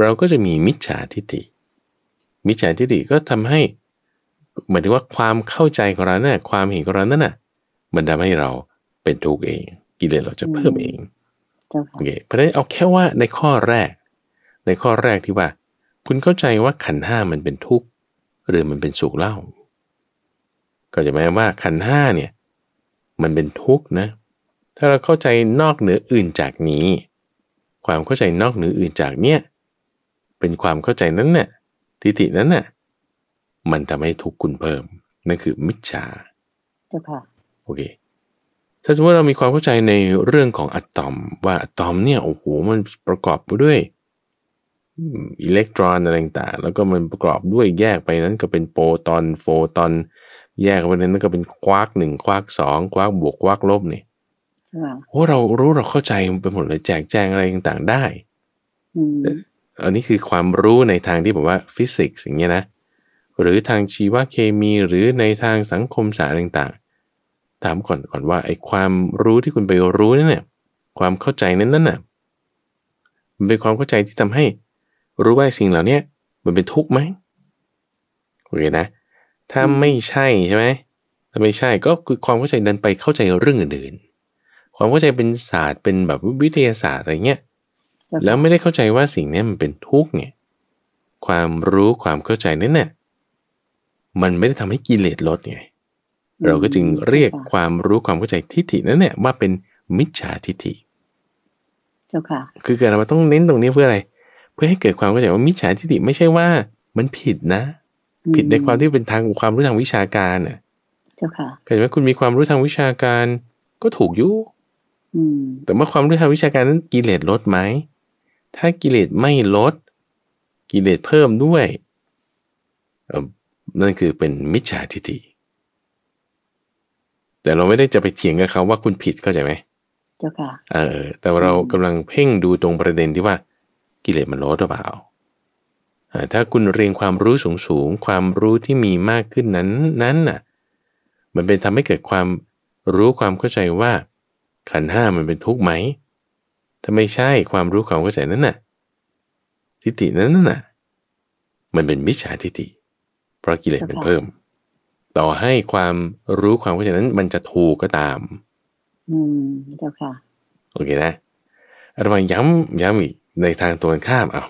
เราก็จะมีมิจฉาทิฏฐิ มิจฉาทิฏฐิ ก็ทำให้หมายถึงว่าความเข้าใจของเราเนี่ยความเห็นของเรานั่นน่ะ มันทำให้เราเป็นทุกข์เอง กิเลสเราจะเพิ่มเอง โอเค เพราะฉะนั้นเอาแค่ว่าในข้อแรก ในข้อแรกที่ว่า คุณเข้าใจว่าขันห้ามันเป็นทุกข์หรือมันเป็นสุขเล่าก็จะหมายว่าขันห้าเนี่ยมันเป็นทุกข์นะ ถ้าเราเข้าใจนอกเหนืออื่นจากนี้ ความเข้าใจนอกเหนืออื่นจากเนี่ย เป็นความเข้าใจนั้นนะ่ะทิฏฐินั้นนะ่ะมันทะให้ทุกข์คุณเพิ่ม นั่นคือมิจฉาเจ้าค่ะโอเคถ้าสมมติเรามีความเข้าใจในเรื่องของอะตอม ว่าอะตอมเนี่ยโอ้โหมันประกอบไปด้วยอิเล็กตรอนอะไรต่างแล้วก็มันประกอบด้วยแยกไปนั้น ก็เป็นโปรตอนโฟตอนแยกไปเลยนั่นก็เป็นควักหนึ่งควักสองควักบวกควักลบนี่โอ้เรารู้เราเข้าใจไปหมดเลยแจกแจงอะไรต่างๆ ได้อันนี้คือความรู้ในทางที่บอกว่า ฟิสิกส์อย่างเงี้ยนะหรือทางชีวเคมีหรือในทางสังคมศาสตร์ต่างๆถามก่อนก่อนว่า ไอ้ความรู้ที่คุณไปรู้นั่นเนี่ย ความเข้าใจนั้นนั่นน่ะ มันเป็นความเข้าใจที่ทำให้ รู้ว่าสิ่งเหล่าเนี้ย มันเป็นทุกข์ไหมโอเคนะถ้าไม่ใช่ใช่ไหมถ้าไม่ใช่ก็คือความเข้าใจดันไปเข้าใจเรื่องอื่นๆ ความเข้าใจเป็นศาสตร์เป็นแบบวิทยาศาสตร์อะไรเงี้ยแล้วไม่ได้เข้าใจว่าสิ่งนี้มันเป็นทุกข์เนี่ย ความรู้ความเข้าใจนั่นเนี่ยมันไม่ได้ทำให้กิเลสลดไงเราก็จึงเรียกความรู้ความเข้าใจทิฏฐินั้นเนี่ยว่าเป็นมิจฉาทิฏฐิเจ้าค่ะคือเกิดมราต้องเน้นตรงนี้เพื่ออะไร เพื่อให้เกิดความเข้าใจว่ามิจฉาทิฏฐิไม่ใช่ว่ามันผิดนะผิดในความที่เป็นทางความรู้ทางวิชาการน่ะ เจ้าค่ะเห็นไหมคุณมีความรู้ทางวิชาการ ก็ถูกอยู่แต่ว่าความรู้ทางวิชาการนั้นกิเลสลดไหม ถ้ากิเลสไม่ลด กิเลสเพิ่มด้วย นั่นคือเป็นมิจฉาทิฏฐิ แต่เราไม่ได้จะไปเถียงกับเขาว่าคุณผิดเข้าใจไหม เจ้าค่ะเออแต่เรากำลังเพ่งดูตรงประเด็นที่ว่า กิเลสมันลดหรือเปล่าถ้าคุณเรียนความรู้สูงสูงความรู้ที่มีมากขึ้นนั้นนั้นน่ะ มันเป็นทำให้เกิดความรู้ความเข้าใจว่า ขันห้ามันเป็นทุกข์ไหม ถ้าไม่ใช่ความรู้ความเข้าใจนั้นน่ะทิฏฐินั้นน่ะ มันเป็นมิจฉาทิฏฐิเพราะกิเลสมันเพิ่ม ต่อให้ความรู้ความเข้าใจนั้น มันจะถูกก็ตาม อืมเจ้าค่ะ โอเคนะระวังย้ำย้ำอีกในทางตัวข้ามเอา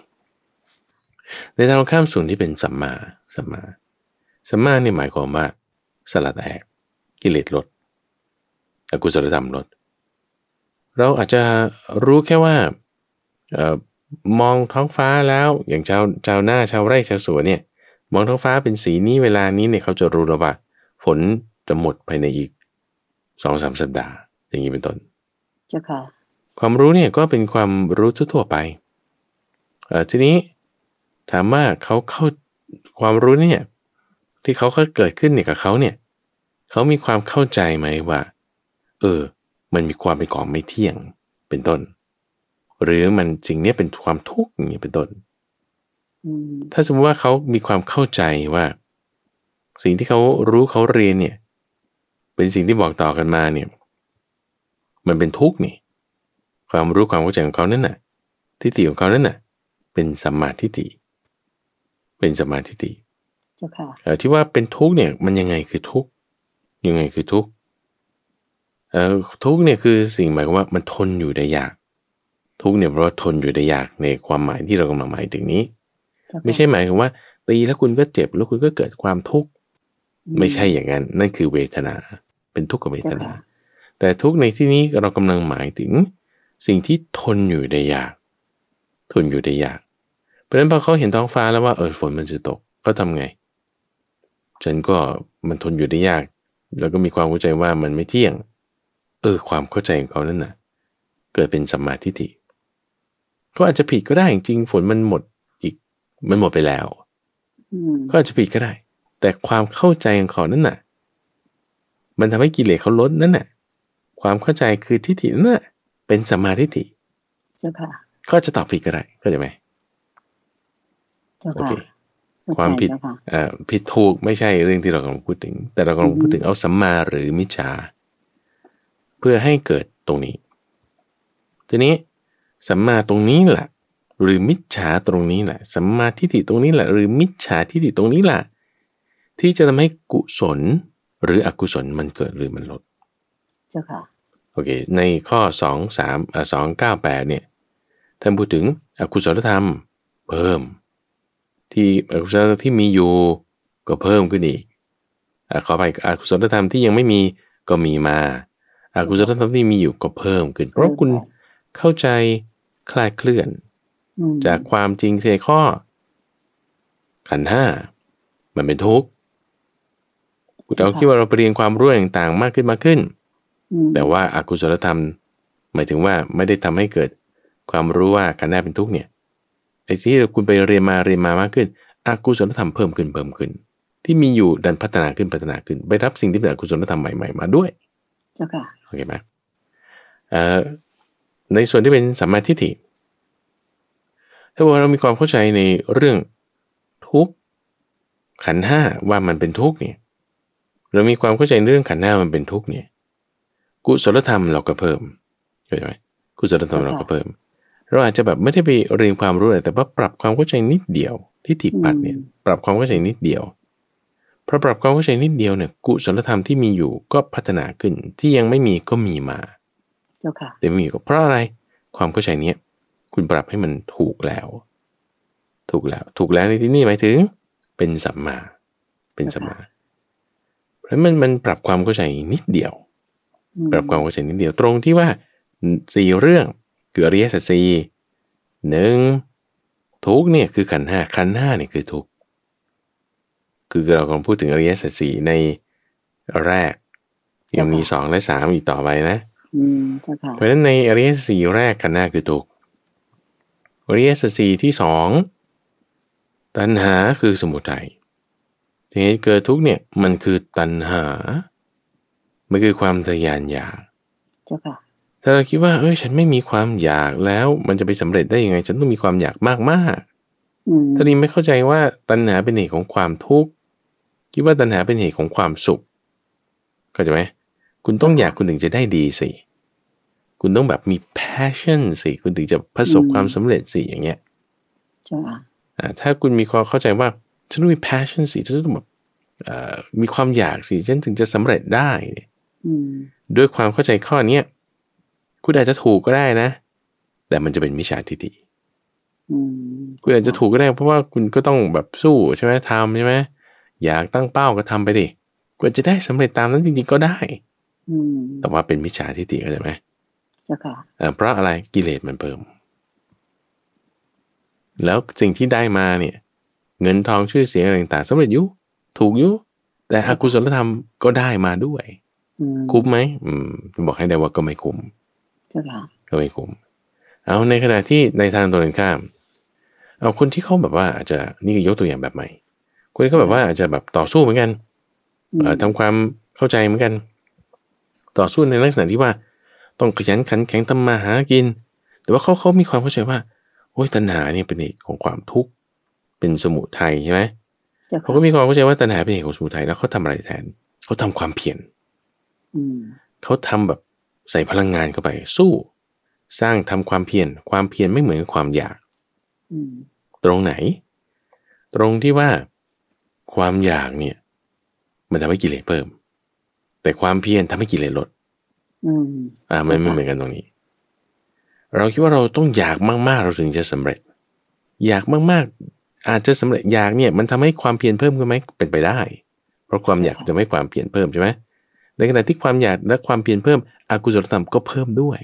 ในทางข้ามส่วนที่เป็นสัมมาสัมมาสัมมาเนี่ยหมายความว่า สลัดแอกกิเลสลดอกุศลธรรมลด เราอาจจะรู้แค่ว่าออมองท้องฟ้าแล้วอย่างชาวชาวนาชาวไร่ชาวสวนเนี่ย มองท้องฟ้าเป็นสีนี้เวลานี้เนี่ยเขาจะรู้แล้วว่า ฝนจะหมดภายในอีก สองสามสัปดาห์อย่างนี้เป็นต้นเจ้าค่ะความรู้เนี่ยก็เป็นความรู้ทั่วไปทีนี้ถามว่าเขาเข้าความรู้เนี่ยที่เขาเกิดขึ้นเนี่ยกับเขาเนี่ยเขามีความเข้าใจไหมว่า เออ มันมีความเป็นของไม่เที่ยงเป็นต้น หรือมันสิ่งนี้เป็นความทุกข์อย่างนี้เป็นต้นถ้าสมมติว่าเขามีความเข้าใจว่า สิ่งที่เขารู้เขาเรียนเนี่ย เป็นสิ่งที่บอกต่อกันมา เนี่ยมันเป็นทุกข์นี่ความรู้ความเข้าใจของเขานั่นน่ะทิฏฐิของเขานั่นน่ะ เป็นสัมมาทิฏฐิเป็นสมาธิที่ค่ะที่ว่าเป็นทุกข์เนี่ย มันยังไงคือทุกข์ยังไงคือทุกข์เอ่อทุกข์เนี่ยคือสิ่งหมายความว่ามันทนอยู่ได้ยากทุกข์เนี่ยเพราะทนอยู่ได้ยาก ในความหมายที่เรากำลังหมายถึงนี้ ไม่ใช่หมายความว่า ตีแล้วคุณก็เจ็บแล้วคุณก็เกิดความทุกข์ไม่ใช่อย่างนั้น นั่นคือเวทนา เป็นทุกขเวทนา แต่ทุกในที่นี้เรากำลังหมายถึง สิ่งที่ทนอยู่ได้ยากทนอยู่ได้ยากเพราะฉะนั้นพอเขาเห็นท้องฟ้าแล้วว่า เออฝนมันจะตกก็ทำไงฉันก็มันทนอยู่ได้ยาก แล้วก็มีความเข้าใจว่ามันไม่เที่ยงเออความเข้าใจของเขานั่นนะ่ะ เกิดเป็นสัมมาทิฏฐิก็อาจจะผิดก็ได้จริงฝนมันหมดอีก มันหมดไปแล้วก็อาจจะผิดก็ได้ แต่ความเข้าใจของเขานั่นน่ะ มันทำให้กิเลสเขาลดนั่นน่ะความเข้าใจคือทิฏฐินั่นนะเป็นสัมมาทิฏฐิเจ้าค่ะก็จะตอบผิดก็ได้เข้าใจไหมโอเค ความผิดผิดถูกไม่ใช่เรื่องที่เรากำลังพูดถึง แต่เรากำลังพูดถึงเอาสัมมาหรือมิจฉาเพื่อให้เกิดตรงนี้ ทีนี้สัมมาตรงนี้แหละ หรือมิจฉาตรงนี้แหละสัมมาทิฏฐิตรงนี้แหละหรือมิจฉาทิฏฐิตรงนี้แหละที่จะทำให้กุศลหรืออกุศลมันเกิดหรือมันลด เจ้าค่ะ โอเค ในข้อสองสามสองเก้าแปดเนี่ยท่านพูดถึงอกุศลธรรม เพิ่มที่อกุศลธรรมที่มีอยู่ก็เพิ่มขึ้นอีกอขอไปอกุศลธรรมที่ยังไม่มีก็มีมาอากุศลธรรมที่มีอยู่ก็เพิ่มขึ้น เพราะคุณเข้าใจคลายเคลื่อน จากความจริงเสียข้อ ขันห้ามันเป็นทุกข์เราคิดว่าเราเรียนความรู้ต่างๆมากขึ้นมากขึ้น แต่ว่าอากุศลธรรม หมายถึงว่าไม่ได้ทำให้เกิดความรู้ว่าการห้าเป็นทุกข์เนี่ยไอ้สิ่งที่คุณไปเรียนมาเรียนมามากขึ้น อากุศลธรรมเพิ่มขึ้นเพิ่มขึ้น ที่มีอยู่ดันพัฒนาขึ้นพัฒนาขึ้นไปรับสิ่งที่เป็นอกุศลธรรมใหม่ๆมาด้วย เจ้าค่ะ โอเคไหมเอ่อ ในส่วนที่เป็นสัมมาทิฏฐิ ถ้าว่าเรามีความเข้าใจในเรื่องทุกขันห้าว่ามันเป็นทุกเนี่ย เรามีความเข้าใจในเรื่องขันห้ามันเป็นทุกเนี่ย กุศลธรรมเราก็เพิ่มใช่ไหมกุศลธรรมเราก็เพิ่มเราอาจจะแบบไม่ได้ไปเรียนความรู้อะไรแต่ว่าปรับความเข้าใจนิดเดียวที่ติปัดเนี่ยปรับความเข้าใจนิดเดียวพอปรับความเข้าใจนิดเดียวเนี่ยกุศลธรรมที่มีอยู่ก็พัฒนาขึ้นที่ยังไม่มีก็มีมา่แต่มีก็เพราะอะไร ความเข้าใจเนี้ย คุณปรับให้มันถูกแล้ว ถูกแล้วถูกแล้วในที่นี่หมายถึง เป็นสัมมาเป็นสัมมาเพราะมันมันปรับความเข้าใจนิดเดียว ปรับความเข้าใจนิดเดียวตรงที่ว่าสี่เรื่องคืออริยสัจสี่หนึ่งทุกเนี่ยคือขันห้าขันห้าเนี่ยคือทุกคือเรากำลังพูดถึงอริยสัจสี่ในแรกยังมีสองและสามอีกต่อไปนะเพราะฉะนั้นในอริยสัจสี่แรกขันห้าคือทุกอริยสัจสี่ที่สอง ตัณหาคือสมุทัยสิ่งที่เกิดทุกเนี่ยมันคือตัณหามันคือความทยานอยากเจ้าค่ะถ้าเราคิดว่าเอ้ย ฉันไม่มีความอยากแล้ว มันจะไปสำเร็จได้ยังไง ฉันต้องมีความอยากมากๆถ้าดีไม่เข้าใจว่า ตัณหาเป็นเหตุของความทุกข์คิดว่าตัณหาเป็นเหตุของความสุขเข้าใจไหมคุณต้องอยากคุณถึงจะได้ดีสิคุณต้องแบบมี passion สิคุณถึงจะประสบความสำเร็จสิอย่างเงี้ยจ้าถ้าคุณมีความเข้าใจว่าฉันต้องมี passion สิฉันต้องแบบมีความอยากสิฉันถึงจะสำเร็จได้ด้วยความเข้าใจข้อเนี้ยคุณอาจจะถูกก็ได้นะ แต่มันจะเป็น มิจฉาทิฏฐิคุณอาจจะถูกก็ได้ เพราะว่าคุณก็ต้องแบบสู้ใช่ไหมทำใช่ไหมอยากตั้งเป้าก็ทำไปดิกว่าจะได้สำเร็จตามนั้นจริงๆก็ได้ อืแต่ว่าเป็นมิจฉาทิฏฐิเข้าใจไหมค่ะเพราะอะไรกิเลสมันเพิ่ม แล้วสิ่งที่ได้มาเนี่ย เงินทองช่วยเสียอะไรต่างสำเร็จยุถูกยุแต่อกุศลธรรมก็ได้มาด้วยคุ้มไหมอืมบอกให้ได้ว่าก็ไม่คุ้มก็ไม่คุ้มเอาในขณะที่ในทางตรงกันข้าม เอาคนที่เขาแบบว่าอาจจะนี่ยกตัวอย่างแบบใหม่ คนที่เขาแบบว่าอาจจะแบบต่อสู้เหมือนกันทำความเข้าใจเหมือนกัน ต่อสู้ในลักษณะที่ว่า ต้องขยันขันแข็งทำมาหากิน แต่ว่าเขาเขามีความเข้าใจว่าโอ้ยตัณหาเนี่ยเป็นเหตุของความทุกข์เป็นสมุทัยใช่ไหม เขาก็มีความเข้าใจว่าตัณหาเป็นเหตุของสมุทัยแล้วเขาทำอะไรแทน เขาทำความเพียรเขาทำแบบใส่พลังงานเข้าไปสู้ สร้างทำความเพียรความเพียรไม่เหมือนกับความอยากตรงไหน ตรงที่ว่าความอยากเนี่ย มันทำให้กิเลสเพิ่ม แต่ความเพียรทำให้กิเลสลดอ่าไม่ไม่เหมือนกันตรงนี้ เราคิดว่าเราต้องอยากมาก ๆ เราถึงจะสำเร็จ อยากมากๆ อาจจะสำเร็จอยากเนี่ย มันทำให้ความเพียรเพิ่มขึ้นไหมเป็นไปได้ เพราะความอยากจะไม่ความเพียรเพิ่มใช่ไหมในขณะที่ความอยากและความเพียรเพิ่มอากุศลธรรมก็เพิ่มด้วย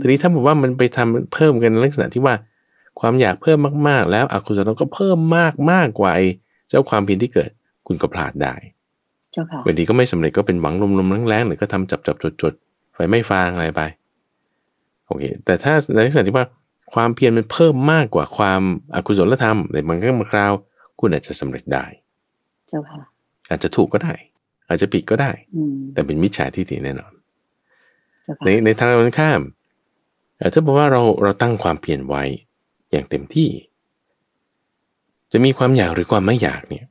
ทีนี้ถ้าบอกว่ามันไปทำเพิ่มกัน ลักษณะที่ว่า ความอยากเพิ่มมากๆ แล้วอกุศลธรรมก็เพิ่มมากมากกว่าเจ้าความเพียรที่เกิดคุณก็พลาดได้ เจ้าค่ะบางทีก็ไม่สำเร็จก็เป็นหวังลมๆแรงๆหรือก็ทำจับจับจดจดไฟไม่ฟางอะไรไป โอเค แต่ถ้าในลักษณะที่ว่า ความเพียรมันเพิ่มมากกว่าความอากุศลธรรมในบางครั้งบางคราว คุณอาจจะสำเร็จได้ เจ้าค่ะ อาจจะถูกก็ได้อาจจะผิดก็ได้แต่เป็นมิจฉาทิฏฐิแน่นอนในในทางมันข้ามอาจจะบอกว่าเราเราตั้งความเปลี่ยนไว้อย่างเต็มที่ จะมีความอยากหรือความไม่อยากเนี่ย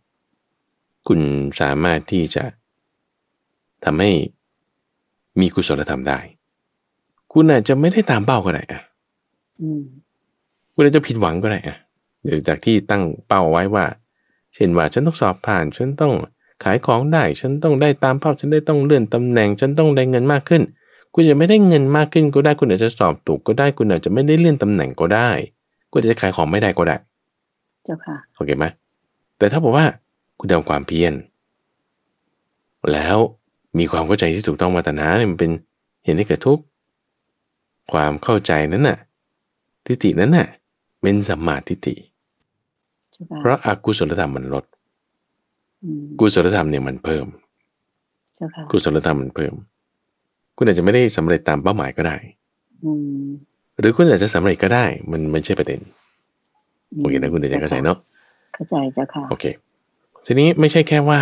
คุณสามารถที่จะทำให้มีกุศลธรรมได้ คุณอาจจะไม่ได้ตามเป้าก็ได้อ่ะคุณอาจจะผิดหวังก็ได้อ่ะ เดี๋ยวจากที่ตั้งเป้าไว้ว่า เช่นว่าฉันต้องสอบผ่านฉันต้องขายของได้ฉันต้องได้ตามภาพฉันได้ต้องเลื่อนตำแหน่งฉันต้องได้เงินมากขึ้นคุณจะไม่ได้เงินมากขึ้นก็ได้คุณอาจจะสอบตกก็ได้คุณอาจจะไม่ได้เลื่อนตำแหน่งก็ได้คุณจจะขายของไม่ได้ก็ได้เจ้าค่ะโอเคไหมแต่ถ้าบอกว่าคุณทำความเพียรแล้วมีความเข้าใจที่ถูกต้องมาตนาเนี่ยมันเป็นเห็นได้เกิดทุกข์ความเข้าใจนั้นน่ะทิฏฐินั้นน่ะเป็นสัมมาทิฏฐิเพราะอากุศลธรรมมันลดกุศลธรรมเนี่ยมันเพิ่มกุศลธรรมมันเพิ่ม คุณอาจจะไม่ได้สำเร็จตามเป้าหมายก็ได้หรือคุณอาจจะสำเร็จก็ได้ มันไม่ใช่ประเด็นโอเคนะคุณเดชเข้าใจเนาะเข้าใจเจ้าค่ะโอเค ทีนี้ไม่ใช่แค่ว่า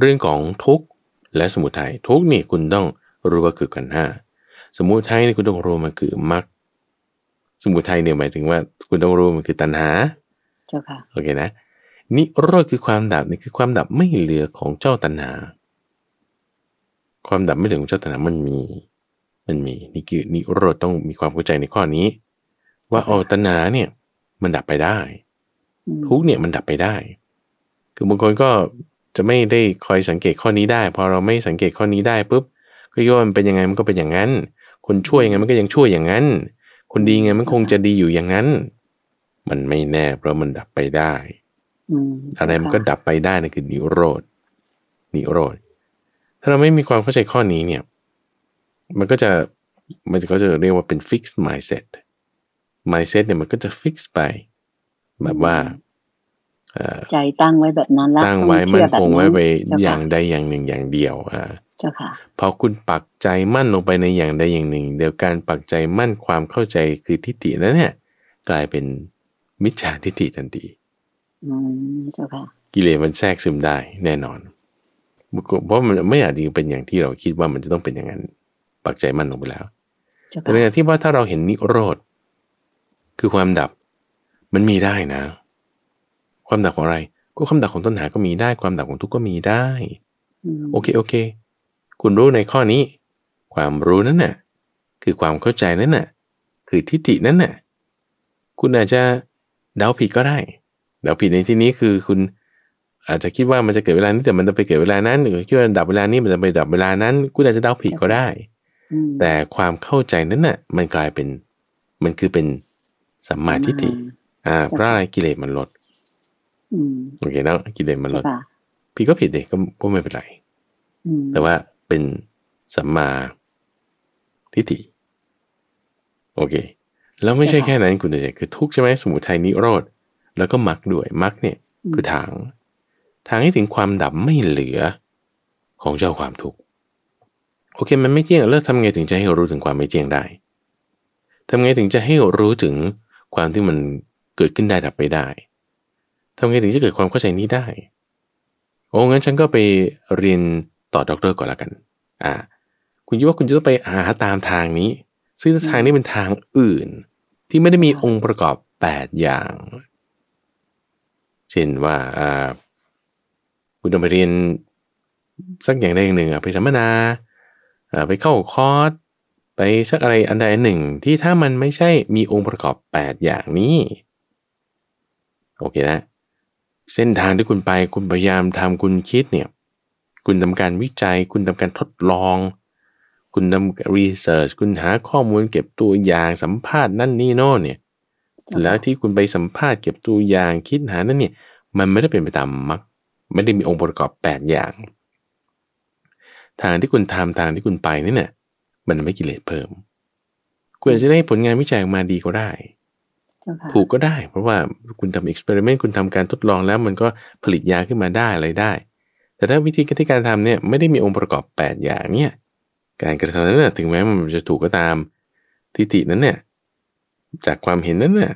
เรื่องของทุกข์และสมุทัยทุกข์นี่คุณต้องรู้ว่าคือกันห้าสมุทัยนี่คุณต้องรู้มันคือมรรคสมุทัยเนี่ยหมายถึงว่า คุณต้องรู้มันคือตัณหา เจ้าค่ะ โอเคนะนิโรธคือความดับนี่คือความดับไม่เหลือของเจ้าตัณหาความดับไม่เหลือของเจ้าตัณหามันมี มันมี นี่คือนิโรธต้องมีความเข้าใจในข้อนี้ ว่าออตัณหาเนี่ย มันดับไปได้ทุกเนี่ยมันดับไปได้ คือบางคนก็จะไม่ได้คอยสังเกตข้อนี้ได้พอเราไม่สังเกตข้อนี้ได้ปุ๊บ ก็ย่อมนเป็นยังไงมันก็เป็นอย่างนั้น คนช่วยยังไงมันก็ยังช่วยอย่างนั้น คนดีไงมันคงจะดีอยู่อย่างนั้นมันไม่แน่เพราะมันดับไปได้อะไรมันก็ดับไปได้นี่คือนิโรธนิโรธถ้าเราไม่มีความเข้าใจข้อนี้เนี่ย มันก็จะ มันก็จะเรียกว่าเป็นฟิกซ์ m i เซ็ตไม i n d ตเนี่ยมันก็จะฟิกซ์ไปแบบว่าใจตั้งไว้แบบนั้นแล้วตั้งไว้มั่นคงไว้ไปอย่างใดอย่างหนึ่งอย่างเดียวอ่าเจ้าค่ะพอคุณปักใจมั่นลงไปในอย่างใดอย่างหนึ่ง เดียวการปักใจมั่นความเข้าใจคือทิฏฐิแล้วเนี่ยกลายเป็นมิจฉาทิฏฐิทันทีกิเลสมันแทรกซึมได้แน่นอนเพราะมันไม่อยากจะเป็นอย่างที่เราคิดว่ามันจะต้องเป็นอย่างนั้นปักใจมั่นลงไปแล้วแต่ในที่ว่าถ้าเราเห็นนิโรธคือความดับมันมีได้นะ ความดับของอะไร ก็ความดับของต้นหาก็มีได้ ความดับของทุกก็มีได้โอเคโอเค คุณรู้ในข้อนี้ ความรู้นั่นน่ะคือความเข้าใจนั่นน่ะคือทิฏฐินั่นน่ะคุณอาจจะเดาผิดก็ได้เดาผิดในที่นี้คือคุณ อาจจะคิดว่ามันจะเกิดเวลานี้แต่มันจะไปเกิดเวลานั้นหรือคิดว่าดับเวลานี้มันจะไปดับเวลา นั้นคุณอาจจะเดาผิดก็ได้แต่ความเข้าใจนั้นน่ะ มันกลายเป็น มันคือเป็นสัมมาทิฏฐิอ่าเพราะอะไรกิเลสมันลดโอเคนะกิเลสมันลดผิดก็ผิดเด็กก็ไม่เป็นไรแต่ว่าเป็นสัมมาทิฏฐิโอเค แล้วไม่ใช่แค่นั้นคุณเดชคือทุกใช่ไหมสมุทัยนิโรธแล้วก็มักด้วยมักเนี่ย คือทาง ทางให้ถึงความดับไม่เหลือของเจ้าความทุกข์โอเค มันไม่เจียงเลิกทำไงถึงจะให้รู้ถึงความไม่เจียงได้ทำไงถึงจะให้รู้ถึงความที่มันเกิดขึ้นได้ดับไปได้ทำไงถึงจะเกิดความเข้าใจนี้ได้โอ้งั้นฉันก็ไปเรียนต่อด็อกเตอร์ก่อนละกัน อ่า คุณคิดว่าคุณจะต้องไปหาตามทางนี้ซึ่งทางนี้เป็นทางอื่น ที่ไม่ได้มีองค์ประกอบ8อย่างเช่นว่า คุณต้องไปเรียนสักอย่างใดอย่างหนึ่ง ไปสัมมนา ไปเข้าคอร์ส ไปสักอะไรอันใดอันหนึ่ง ที่ถ้ามันไม่ใช่มีองค์ประกอบ 8 อย่างนี้ โอเคนะ เส้นทางที่คุณไป คุณพยายามทำคุณคิดเนี่ย คุณทำการวิจัย คุณทำการทดลอง คุณทำรีเสิร์ช คุณหาข้อมูลเก็บตัวอย่างสัมภาษณ์นั่นนี่โน่นเนี่ยแล้วที่คุณไปสัมภาษณ์เก็บตัวอย่างคิดหานั่นเนี่ย มันไม่ได้เป็นไปตามมรรคไม่ได้มีองค์ประกอบ8อย่าง ทางที่คุณทำทางที่คุณไปนี่เนี่ย มันไม่กิเลสเพิ่ม คุณอาจจะได้ผลงานวิจัยออกมาดีก็ได้ถูกก็ได้เพราะว่าคุณทำเอ็กซ์เพร์เมนต์คุณทำการทดลองแล้วมันก็ผลิตยาขึ้นมาได้อะไรได้ แต่ถ้าวิธีการที่การทำเนี่ย ไม่ได้มีองค์ประกอบ8อย่างเนี่ย การกระทำนั้นถึงแม้มันจะถูกก็ตามทิฏฐินั้นเนี่ย จากความเห็นนั้นเนี่ย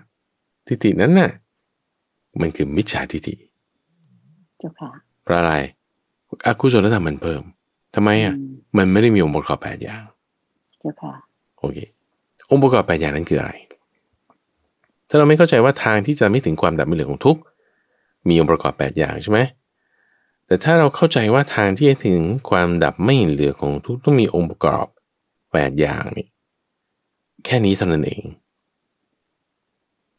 ทิฏฐินั้นน่ะมันคือมิจฉาทิฏฐิเจ้าค่ะเพราะอะไรอากุศลธรรมมันเพิ่ม ทำไมอ่ะมันไม่ได้มีองค์ประกอบแปดอย่าง เจ้าค่ะโอเคองค์ประกอบแปดอย่างนั้นคืออะไร ถ้าเราไม่เข้าใจว่าทางที่จะไม่ถึงความดับไม่เหลือของทุกมีองค์ประกอบแปดอย่างใช่ไหมแต่ถ้าเราเข้าใจว่าทางที่จะถึงความดับไม่เหลือของทุกต้องมีองค์ประกอบแปดอย่างนี่แค่นี้เท่านั้นเอง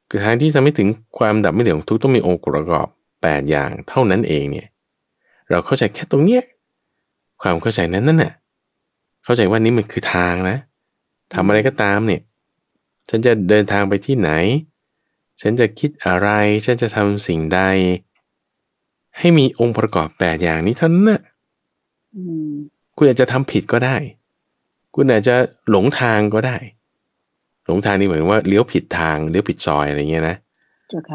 คือทางที่จะไม่ถึงความดับไม่เหลือของทุกต้องมีองค์ประกอบ8อย่างเท่านั้นเองเนี่ย เราเข้าใจแค่ตรงเนี้ย ความเข้าใจนั้นนั่นน่ะ เข้าใจว่านี้มันคือทางนะทำอะไรก็ตามเนี่ย ฉันจะเดินทางไปที่ไหน ฉันจะคิดอะไร ฉันจะทำสิ่งใด ให้มีองค์ประกอบแปดอย่างนี้เท่านั้นนะคุณอาจจะทำผิดก็ได้ คุณอาจจะหลงทางก็ได้หลงทางนี่เหมือนว่าเลี้ยวผิดทางเลี้ยวผิดซอยอะไรเงี้ยนะ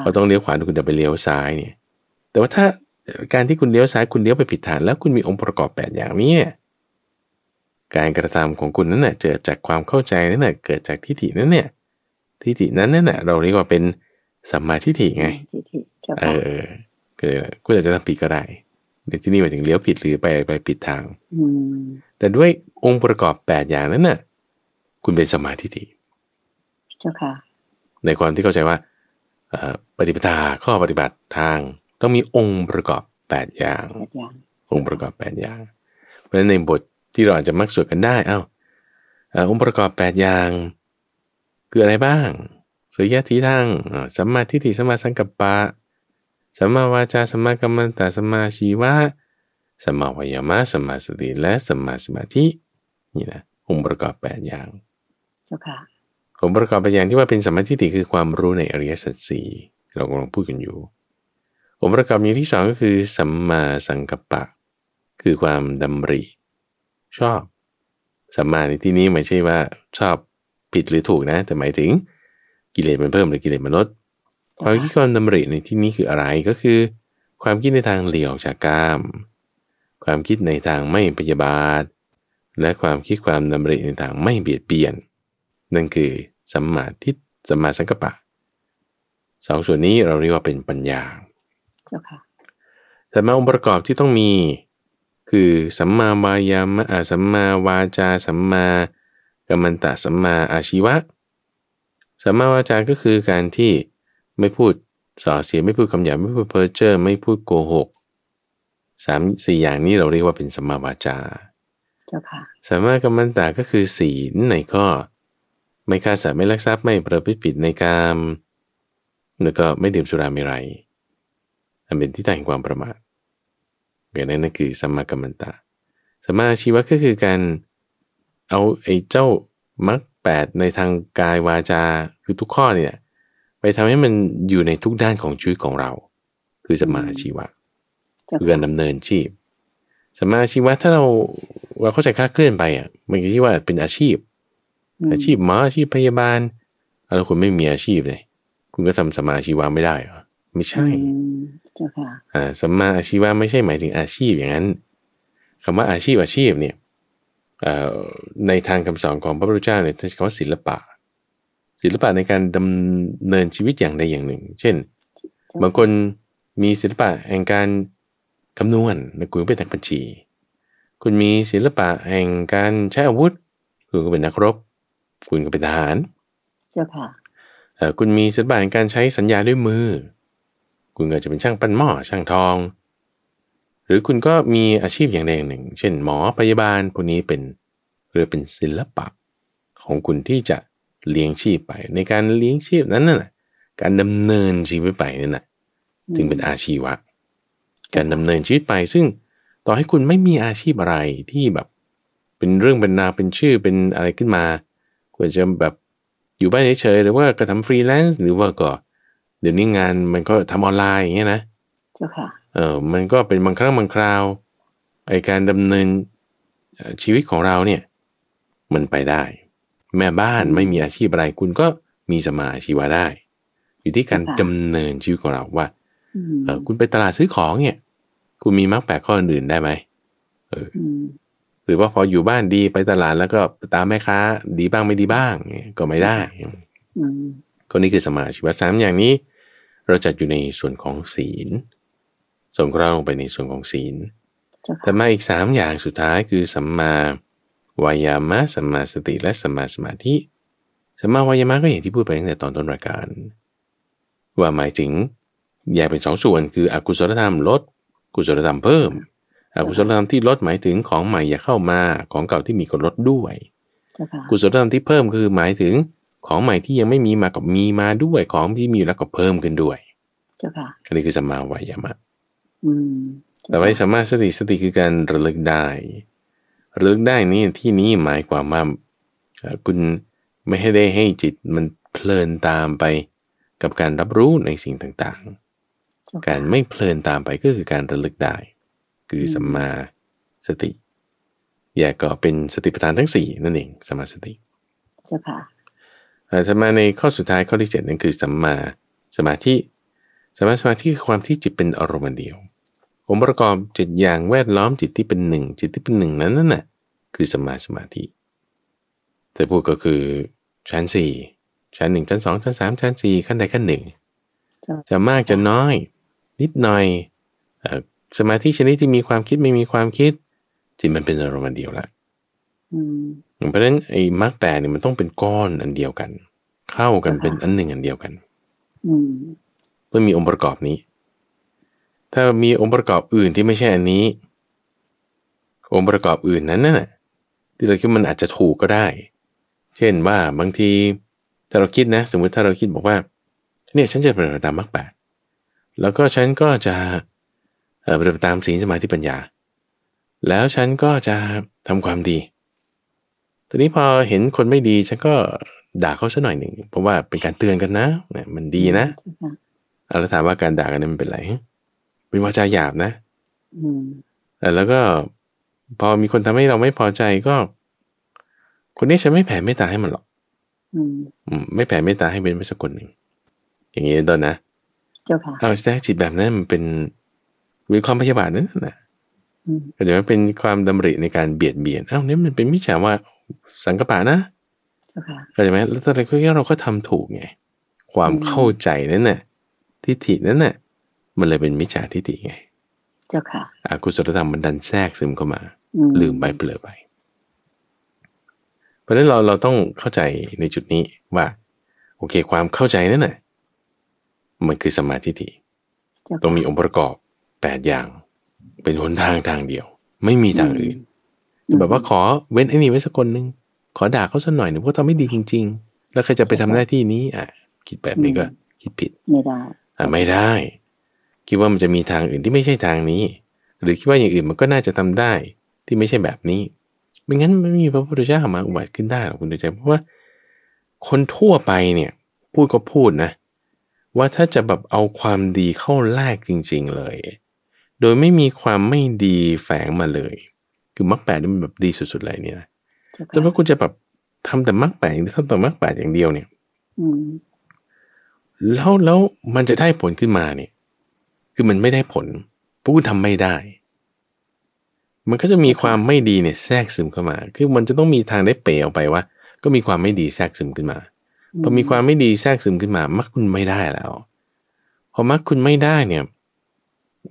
เขาต้องเลี้ยวขวาคุณจะไปเลี้ยวซ้ายเนี่ย แต่ว่าถ้าการที่คุณเลี้ยวซ้ายคุณเลี้ยวไปผิดทางแล้วคุณมีองค์ประกอบแปดอย่างนี้การกระทำของคุณนั้นแหละเกิดจากความเข้าใจนั่นแหละเกิดจากทิฏฐินั้นเนี่ยทิฏฐินั้นนั่นหละเราเรียกว่าเป็นสัมมาทิฏฐิไงเออคุณอาจจะทำผิดก็ได้ในที่นี่หมายถึงเลี้ยวผิดหรือไปไปผิดทางแต่ด้วยองค์ประกอบแปดอย่างนั้นน่ะ คุณเป็นสมาทิฏฐิจ้าค่ะในความที่เข้าใจว่า ปฏิปทาข้อปฏิบัติทางต้องมีองค์ประกอบ8อย่างองค์ประกอบ8อย่างเพราะฉะนั้นในบทที่เราอาจจะมักสวดกันได้ เอา้าองค์ประกอบ8อย่างคืออะไรบ้างสุยะทีทังสัมมาทิฏฐิสัมมาสังกัปปะสัมมาวาจาสัมมากัมมันตะสัมมาชีวะสัมมาวายามะสัมมาสติและสัมมาสมาธิ นี่นะองค์ประกอบ8อย่างเจ้าค่ะผมประกอบไปอย่างที่ว่าเป็นสัมาทิติคือความรู้ในอริยสัจสี่เรากำลังพูดกันอยู่องค์ประกอบอย่างที่สองก็คือสัมมาสังกัปปะ คือความดำริ ชอบสัมมาในที่นี้ไม่ใช่ว่า ชอบผิดหรือถูกนะ แต่หมายถึงกิเลสมันเพิ่มหรือกิเลสมันลดความคิดความดำริในที่นี้คืออะไรก็คือ ความคิดในทางเหลี่ยงจากกาม ความคิดในทางไม่พยาบาทและความคิดความดำริในทางไม่เบียดเบียน นั่นคือสัมมาทิฏสัมมาสังกัปปะสองส่วนนี้เราเรียกว่าเป็นปัญญาแต่มาองค์ประกอบที่ต้องมีคือสัมมาวายามะสัมมาวาจาสัมมากัมมันตะสัมมาอาชีวะ สัมมาวาจาก็คือการที่ไม่พูดส่อเสียไม่พูดคำหยาบไม่พูดเพ้อเจ้อไม่พูดโกหกสามสี่อย่างนี้เราเรียกว่าเป็นสัมมาวาจาสัมมากัมมันตะก็คือศีลในข้อไม่ฆ่าสัตว์ไม่ลักทรัพย์ไม่ประพฤติผิดในกามแล้วก็ไม่ดื่มสุราไม่ไรอันเป็นที่ตั้งแห่งความประมาทอย่างนั้นนั่นคือสัมมากัมมันตะสัมมาชีวะก็คือการเอาไอ้เจ้ามรรคแปดในทางกายวาจา คือทุกข้อเนี่ยไปทำให้มันอยู่ในทุกด้านของชีวิตของเรา คือสมาชีวะคือการดำเนินชีพสมาชีวะถ้าเราเราเข้าใจค่าเคลื่อนไปอ่ะมันก็ที่ว่าเป็นอาชีพอาชีพหมออาชีพพยาบาล แล้วคุณไม่มีอาชีพเลย คุณก็ทำสมาชีวะไม่ได้หรอ ไม่ใช่อ่าสมาอาชีวะไม่ใช่ หมายถึงอาชีพอย่างนั้น คำว่าอาชีพอาชีพ เนี่ยในทางคำสอนของพระพุทธเจ้าเนี่ยท่านใช้คำว่าศิลปะ ศิลปะในการดำเนินชีวิตอย่างใดอย่างหนึ่ง เช่น บางคนมีศิลปะแห่งการคำนวณนะคุณเป็นนักบัญชี คุณมีศิลปะแห่งการใช้อาวุธ คุณก็เป็นนักรบคุณก็เป็นทหาร เจ้าค่ะคุณมีศิลปะการใช้สัญญาด้วยมือ คุณก็จะเป็นช่างปั้นหม้อ ช่างทอง หรือคุณก็มีอาชีพอย่างใดอย่างหนึ่ง เช่นหมอพยาบาลพวกนี้เป็นหรือเป็นศิลปะของคุณที่จะเลี้ยงชีพไป ในการเลี้ยงชีพนั้นน่ะ การดำเนินชีวิตไปนั่นน่ะจึงเป็นอาชีวะ การดำเนินชีวิตไป ซึ่งต่อให้คุณไม่มีอาชีพอะไรที่แบบ เป็นเรื่องเป็นนาเป็นชื่อ เป็นอะไรขึ้นมาควรจะแบบอยู่บ้านเฉยๆหรือว่าก็ทำฟรีแลนซ์หรือว่าก็เดี๋ยวนี้งานมันก็ทำออนไลน์อย่างเงี้ยนะเจ้าค่ะเออมันก็เป็นบางครั้งบางคราวไอการดำเนินชีวิตของเราเนี่ย มันไปได้ แม่บ้านไม่มีอาชีพอะไรคุณก็มีสมาชีวะได้อยู่ที่การดำเนินชีวิตของเราว่าเออคุณไปตลาดซื้อของเนี่ย คุณมีมรรคแปดข้ออื่นได้ไหมเออหรือว่าพออยู่บ้านดีไปตลาดแล้วก็ตามแม่ค้าดีบ้างไม่ดีบ้าง ก็ไม่ได้ก็นี่คือสมาชีวะสามอย่างนี้ เราจัดอยู่ในส่วนของศีล ส่งเราลงไปในส่วนของศีลแต่มาอีกสามอย่างสุดท้ายคือสัมมาวายามะสัมมาสติและสัมมาสมาธิสัมมาวายามะก็อย่างที่พูดไปตั้งแต่ตอนต้นรายการ ว่าหมายถึงแยกเป็นสองส่วนคืออกุศลธรรมลดกุศลธรรมเพิ่มอกุศลธรรมที่ลดหมายถึงของใหม่อย่าเข้ามาของเก่าที่มีก็ลดด้วยกุศลธรรมที่เพิ่มคือหมายถึงของใหม่ที่ยังไม่มีมากับมีมาด้วยของที่มีแล้วก็เพิ่มขึ้นด้วยอันนี้คือสัมมาวายามะแต่ว่าสัมมาสติสติคือการระลึกได้ ระลึกได้นี่ที่นี้หมายความว่าคุณไม่ให้ได้ให้จิตมันเพลินตามไปกับการรับรู้ในสิ่งต่างๆ การไม่เพลินตามไปก็คือการระลึกได้คือสัมมาสติ แยกก็เป็นสติปัฏฐานทั้งสี่นั่นเองสัมมาสติเจ้าค่ะสัมมาในข้อสุดท้ายข้อที่เจ็ดนั่นคือสัมมาสมาธิสัมมาสมาธิคือความที่จิตเป็นอารมณ์เดียวองค์ประกอบเจ็ดอย่างแวดล้อมจิตที่เป็นหนึ่งจิตที่เป็นหนึ่งนั้นนั่นแหะคือสัมมาสมาธิ แต่พูดก็คือชั้นสี่ชั้นหนึ่งชั้นสองชั้นสามชั้นสี่ขั้นใดขั้นหนึ่งจะมากจะน้อยนิดหน่อยสมาธิชนิดที่มีความคิดไม่มีความคิดจิตมันเป็นอารมณ์เดียวละเพราะฉะนั้นไอ้มรรคแปดเนี่ยมันต้องเป็นก้อนอันเดียวกัน เข้ากันเป็นอันหนึ่งอันเดียวกันืมื่อมีองค์ประกอบนี้ ถ้ามีองค์ประกอบอื่นที่ไม่ใช่อันนี้ องค์ประกอบอื่นนั้น น่ะ ที่เราคิดมันอาจจะถูกก็ได้ เช่นว่าบางที ถ้าเราคิดนะสมมุติถ้าเราคิดบอกว่าเนี่ยฉันจะเป็นระดับมรรคแปดแล้วก็ฉันก็จะปฏิบัติตามศีลสมาธิปัญญา แล้วฉันก็จะทำความดีทีนี้พอเห็นคนไม่ดี ฉันก็ ด่าเขาซะหน่อยหนึ่งเพราะว่าเป็นการเตือนกันนะมันดีนะแล้วถามว่าการด่ากันนั้นมันเป็นไรเป็นวาจาหยาบนะแล้วก็พอมีคนทำให้เราไม่พอใจก็ คนนี้ฉันไม่แผ่เมตตาให้มันหรอกไม่แผ่เมตตาให้เป็นไปสักคนหนึ่งอย่างนี้ต้นนะเจ้าค่ะเอาแท้จิตแบบนั้นมันเป็นมรือความพยาบาทนั้นนะก็จะเป็นความดำริในการเบียดเบียนเอ้านี่มันเป็นมิจฉาว่าสังกปะนะเข้าใจไหมแล้วแต่ก็เราก็ทำถูกไงความเข้าใจนั้นน่ะทิฏฐินั้นน่ะ มันเลยเป็นมิจฉาทิฏฐิไง เจ้าค่ะอากุศลธรรมมันดันแทรกซึมเข้ามา ลืมไปเปลือไป เพราะฉะนั้นเราเราต้องเข้าใจในจุดนี้ว่า โอเค ความเข้าใจนั่นน่ะ มันคือสมาธิทิต้องมีองค์ประกอบแปดอย่างเป็นหนทางทางเดียว ไม่มีทางอื่นแบบว่าขอเว้นไอ้นี่ไว้สักคนหนึ่งขอด่าเขาสักหน่อยหนึ่งเพราะทำไม่ดีจริง ๆ แล้วใครจะไปทำหน้าที่นี้ อ่ะคิดแบบนี้ก็คิดผิดไม่ได้อ่ะไม่ได้ คิดว่ามันจะมีทางอื่นที่ไม่ใช่ทางนี้ หรือคิดว่าอย่างอื่นมันก็น่าจะทำได้ที่ไม่ใช่แบบนี้ไม่งั้นไม่มีพระพุทธเจ้ามาอุบัติขึ้นได้หรอกคุณดูใจเพราะว่าคนทั่วไปเนี่ย พูดก็พูดนะ ว่าถ้าจะแบบเอาความดีเข้าแลกจริง ๆ เลยโดยไม่มีความไม่ดีแฝงมาเลย คือมรรคแปดนี่มันแบบดีสุดๆเลยเนี่ยนะเป็น่คุณจะแบบทำแต่มรรคแปดทำแต่มรรคแปดอย่างเดียวเนี่ยแล้วแล้วมันจะได้ผลขึ้นมาเนี่ย คือมันไม่ได้ผลผู้ทำไม่ได้ มันก็จะมีความไม่ดีเนี่ยแทรกซึมเข้ามา คือมันจะต้องมีทางได้เป์ออกไปว่า ก็มีความไม่ดีแทรกซึมขึ้นมาพอมีความไม่ดีแทรกซึมขึ้นมา มักคุณไม่ได้แล้ว พอมักคุณไม่ได้เนี่ย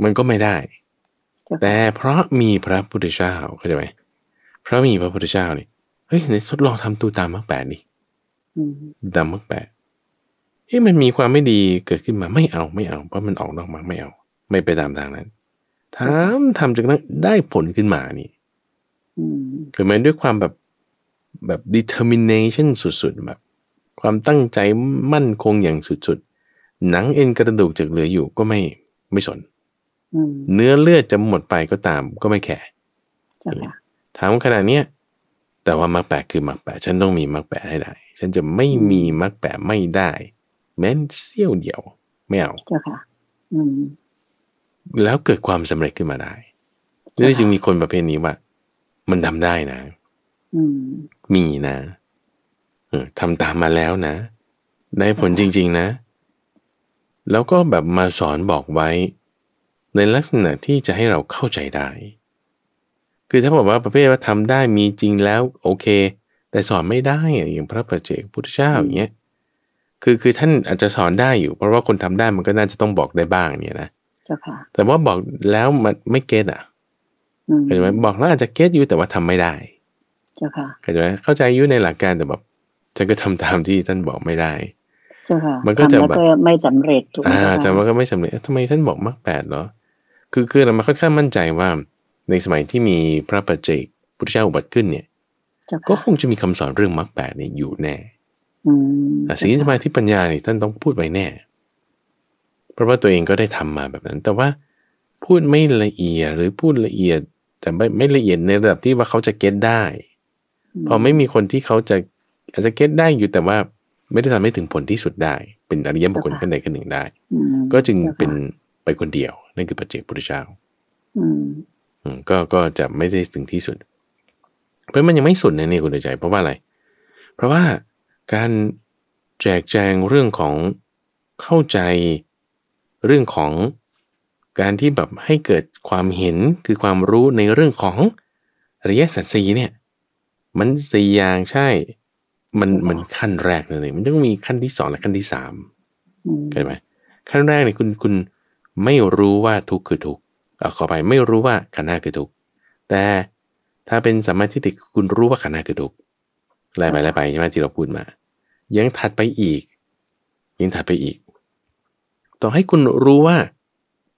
มันก็ไม่ได้ แต่เพราะมีพระพุทธเจ้า เข้าใจไหมเพราะมีพระพุทธเจ้านี่เฮ้ยในทดลองทำตูตามมักแปดนี่ตามมักแปดเฮ้ยมันมีความไม่ดีเกิดขึ้นมาไม่เอาไม่เอา เพราะมันออกนอกมักไม่เอา ไม่ไปตามทางนั้นทำทำจนกนั้นได้ผลขึ้นมานี่เือหมาด้วยความแบบ แบบ determination สุดๆแบบ ความตั้งใจมั่นคงอย่างสุดๆ หนังเอ็นกระดูกจากเหลืออยู่ก็ไม่ไม่สนเนื้อเลือดจะหมดไปก็ตาม ก็ไม่แค่์ถามขนาดเนี้ยแต่ว่ามักแปดคือมักแปดฉันต้องมีมักแปดให้ได้ฉันจะไม่มีมักแปดไม่ได้ แม้นเสี้ยวเดียวไม่เอาเจ้าค่ะแล้วเกิดความสำเร็จขึ้นมาได้นี่จึงมีคนประเภทนี้ว่ามันทำได้นะมีนะ เออทำตามมาแล้วนะได้ผลจริง ๆนะ แล้วก็แบบมาสอนบอกไว้ในลักษณะที่จะให้เราเข้าใจได้ คือถ้าบอกว่าประเภทว่าทำได้มีจริงแล้ว โอเค แต่สอนไม่ได้อย่างพระปัจเจกพุทธเจ้าอย่างเงี้ย คือคือท่านอาจจะสอนได้อยู่ เพราะว่าคนทำได้มันก็น่าจะต้องบอกได้บ้างเนี่ยนะแต่ว่าบอกแล้วมันไม่เก็ตอ่ะเข้าใจไหมบอกแล้วอาจจะเก็ตอยู่แต่ว่าทำไม่ได้ เข้าใจไหมเข้าใจอยู่ในหลักการแต่แบบฉันก็ทำตามที่ท่านบอกไม่ได้เจ้าค่ะ มันก็จะแบบไม่สำเร็จถูกไหมอาจารย์มันก็ไม่สำเร็จ ทำไมท่านบอกมากแปดเหรอคือคือเรามาค่อนข้างมั่นใจว่าในสมัยที่มีพระปัจเจกพุทธเจ้าอุบัติขึ้นเนี่ยก็คงจะมีคำสอนเรื่องมรรคแปดเนี่ยอยู่แน่ศีลสมาธิปัญญาเนี่ยท่านต้องพูดไปแน่เพราะว่าตัวเองก็ได้ทำมาแบบนั้น แต่ว่าพูดไม่ละเอียดหรือพูดละเอียด แต่ไม่ไม่ละเอียดในระดับที่ว่าเขาจะเก็ตได้พอไม่มีคนที่เขาจะ อาจจะเก็ตได้อยู่แต่ว่าไม่ได้ทำให้ถึงผลที่สุดได้เป็นอริยบุคคลขั้นใดขั้นหนึ่งได้ก็จึงเป็นไปคนเดียวนั่นคือปัจเจกพุทธเจ้าก็ก็จะไม่ได้ถึงที่สุดเพราะมันยังไม่สุดนะนี่คุณใจ เพราะว่าอะไร เพราะว่าการแจกแจงเรื่องของเข้าใจเรื่องของการที่แบบให้เกิดความเห็นคือความรู้ในเรื่องของอริยสัจสีเนี่ย มันสี่อย่างใช่ มันมันขั้นแรกเลยมันต้องมีขั้นที่สองและขั้นที่สามเข้าใจไหมขั้นแรกเนี่ยคุณคุณไม่รู้ว่าทุกข์คือทุกข์เอาขอไปไม่รู้ว่าขันธ์คือทุกข์แต่ถ้าเป็นสัมมาทิฏฐิคุณรู้ว่าขันธ์คือทุกข์ไล่ไปไล่ไปใช่ไหมที่เราพูดมา ยังถัดไปอีก ยังถัดไปอีกต่อให้คุณรู้ว่า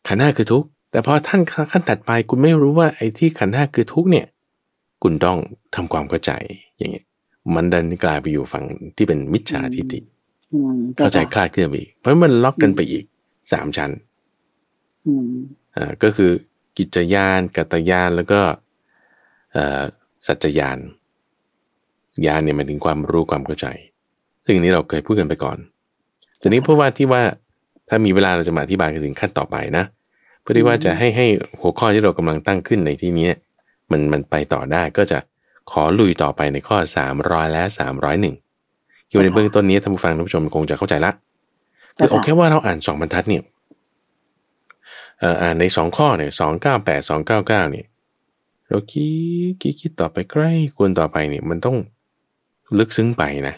ขันธ์คือทุกข์แต่พอท่านขั้นถัดไป คุณไม่รู้ว่า ไอ้ที่ขันธ์คือทุกข์เนี่ย คุณต้องทำความเข้าใจ อย่างเงี้ยมันดันกลายไปอยู่ฝั่งที่เป็นมิจฉาทิฏฐิเข้าใจคลาดเคลื่อนไปเพราะมันล็อกกันไปอีกสามชั้นอ่าก็คือกิจยานกัตยานแล้วก็สัจญานญาณเนี่ยมันถึงความรู้ความเข้าใจ ซึ่งนี้เราเคยพูดกันไปก่อนแต่นี้เพราะว่าที่ว่าถ้ามีเวลาเราจะมาอธิบายกันถึงขั้นต่อไปนะ เพื่อที่ว่าจะให้ให้หัวข้อที่เรากำลังตั้งขึ้นในที่นี้มันมันไปต่อได้ก็จะขอลุยต่อไปในข้อ 300 และ301อยู่ในเบื้องต้นนี้ท่านผู้ฟังท่านผู้ชมคงจะเข้าใจละคือเอาแค่ว่าเราอ่านสองบรรทัดเนี่ยอ่านในงข้อเนี่ยสองเก้าแปดสองเก้าเก้าเนี่ยเราคิดคิดคิดต่อไปใกล้ควรต่อไปเนี่ยมันต้องลึกซึ้งไปนะ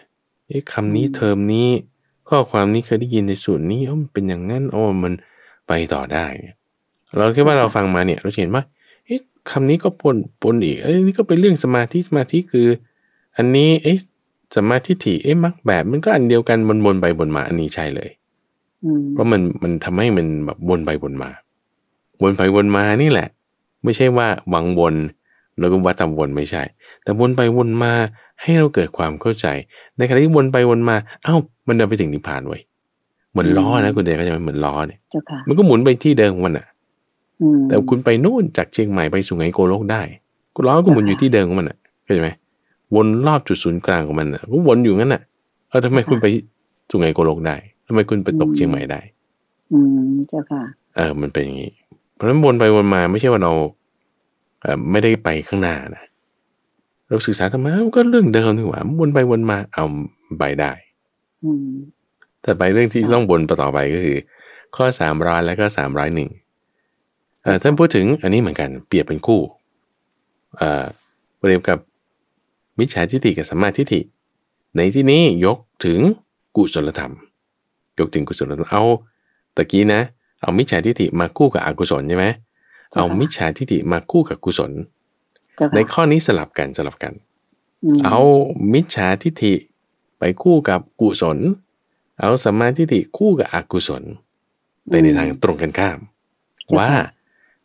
ไอ้คำนี้เทอมนี้ ข้อความนี้เคยได้ยินในสูตรนี้ออมันเป็นอย่างนั้นโอ้มันไปต่อได้เราแค่ว่าเราฟังมาเนี่ยเราเห็นว่าเอ๊ะคำนี้ก็ปนปนอีกเอ้นี่ก็เป็นเรื่องสมาธิสมาธิคือ อันนี้เอ๊ะสมาธิถี่เอ๊ะมักแบบมันก็อันเดียวกันบนบนไปบนมา อันนี้ใช่เลยเพราะมันมันทำให้มันแบบบนไปบนมาวนไปวนมานี่แหละ ไม่ใช่ว่าวังวนแล้วก็วัดตามวนไม่ใช่ แต่วนไปวนมาให้เราเกิดความเข้าใจ ในขณะที่วนไป วนมา เอ้ามันเดินไปถึงนิพพานไว้เหมือนล้อนะคุณเดชเขาจะเหมือนล้อเนี่ยมันก็หมุนไปที่เดิมมันอ่ะแต่คุณไปนู่นจากเชียงใหม่ไปสุไหงโกโลกไดุ้ณล้อก็หมุนอยู่ที่เดิมของมันอ่ะเข้าใจไหมวนรอบจุดศูนย์กลางของมันอ่ะก็วนอยู่งั้นอ่ะ เออทำไมคุณไปสุไหงโกโลกได้ทำไมคุณไปตกเชียงใหม่ได้ อืมเจ้าค่ะ เออ มันเป็นอย่างนี้เพราะฉะนั้นวนไปวนมาไม่ใช่ว่าเราไม่ได้ไปข้างหน้านะเราศึกษาธรรมะก็เรื่องเดิมนี่หว่าวนไปวนมาเอาไปได้แต่ไปเรื่องที่ต้องวนต่อไปก็คือ ข้อสามร้อยแล้วก็สามร้อยหนึ่งท่านพูดถึง อันนี้เหมือนกันเปรียบเป็นคู่เปรียบกับมิจฉาทิฏฐิกับสัมมาทิฏฐิในที่นี้ยกถึงกุศลธรรม ยกถึงกุศลธรรมเอาตะกี้นะเอามิจฉาทิฏฐิมาคู่กับอกุศลใช่ไหมเอามิจฉาทิฏฐิมาคู่กับกุศล ในข้อนี้สลับกันสลับกัน เอามิจฉาทิฏฐิไปคู่กับกุศล เอาสัมมาทิฏฐิคู่กับอกุศลแต่ในทางตรงกันข้าม ว่า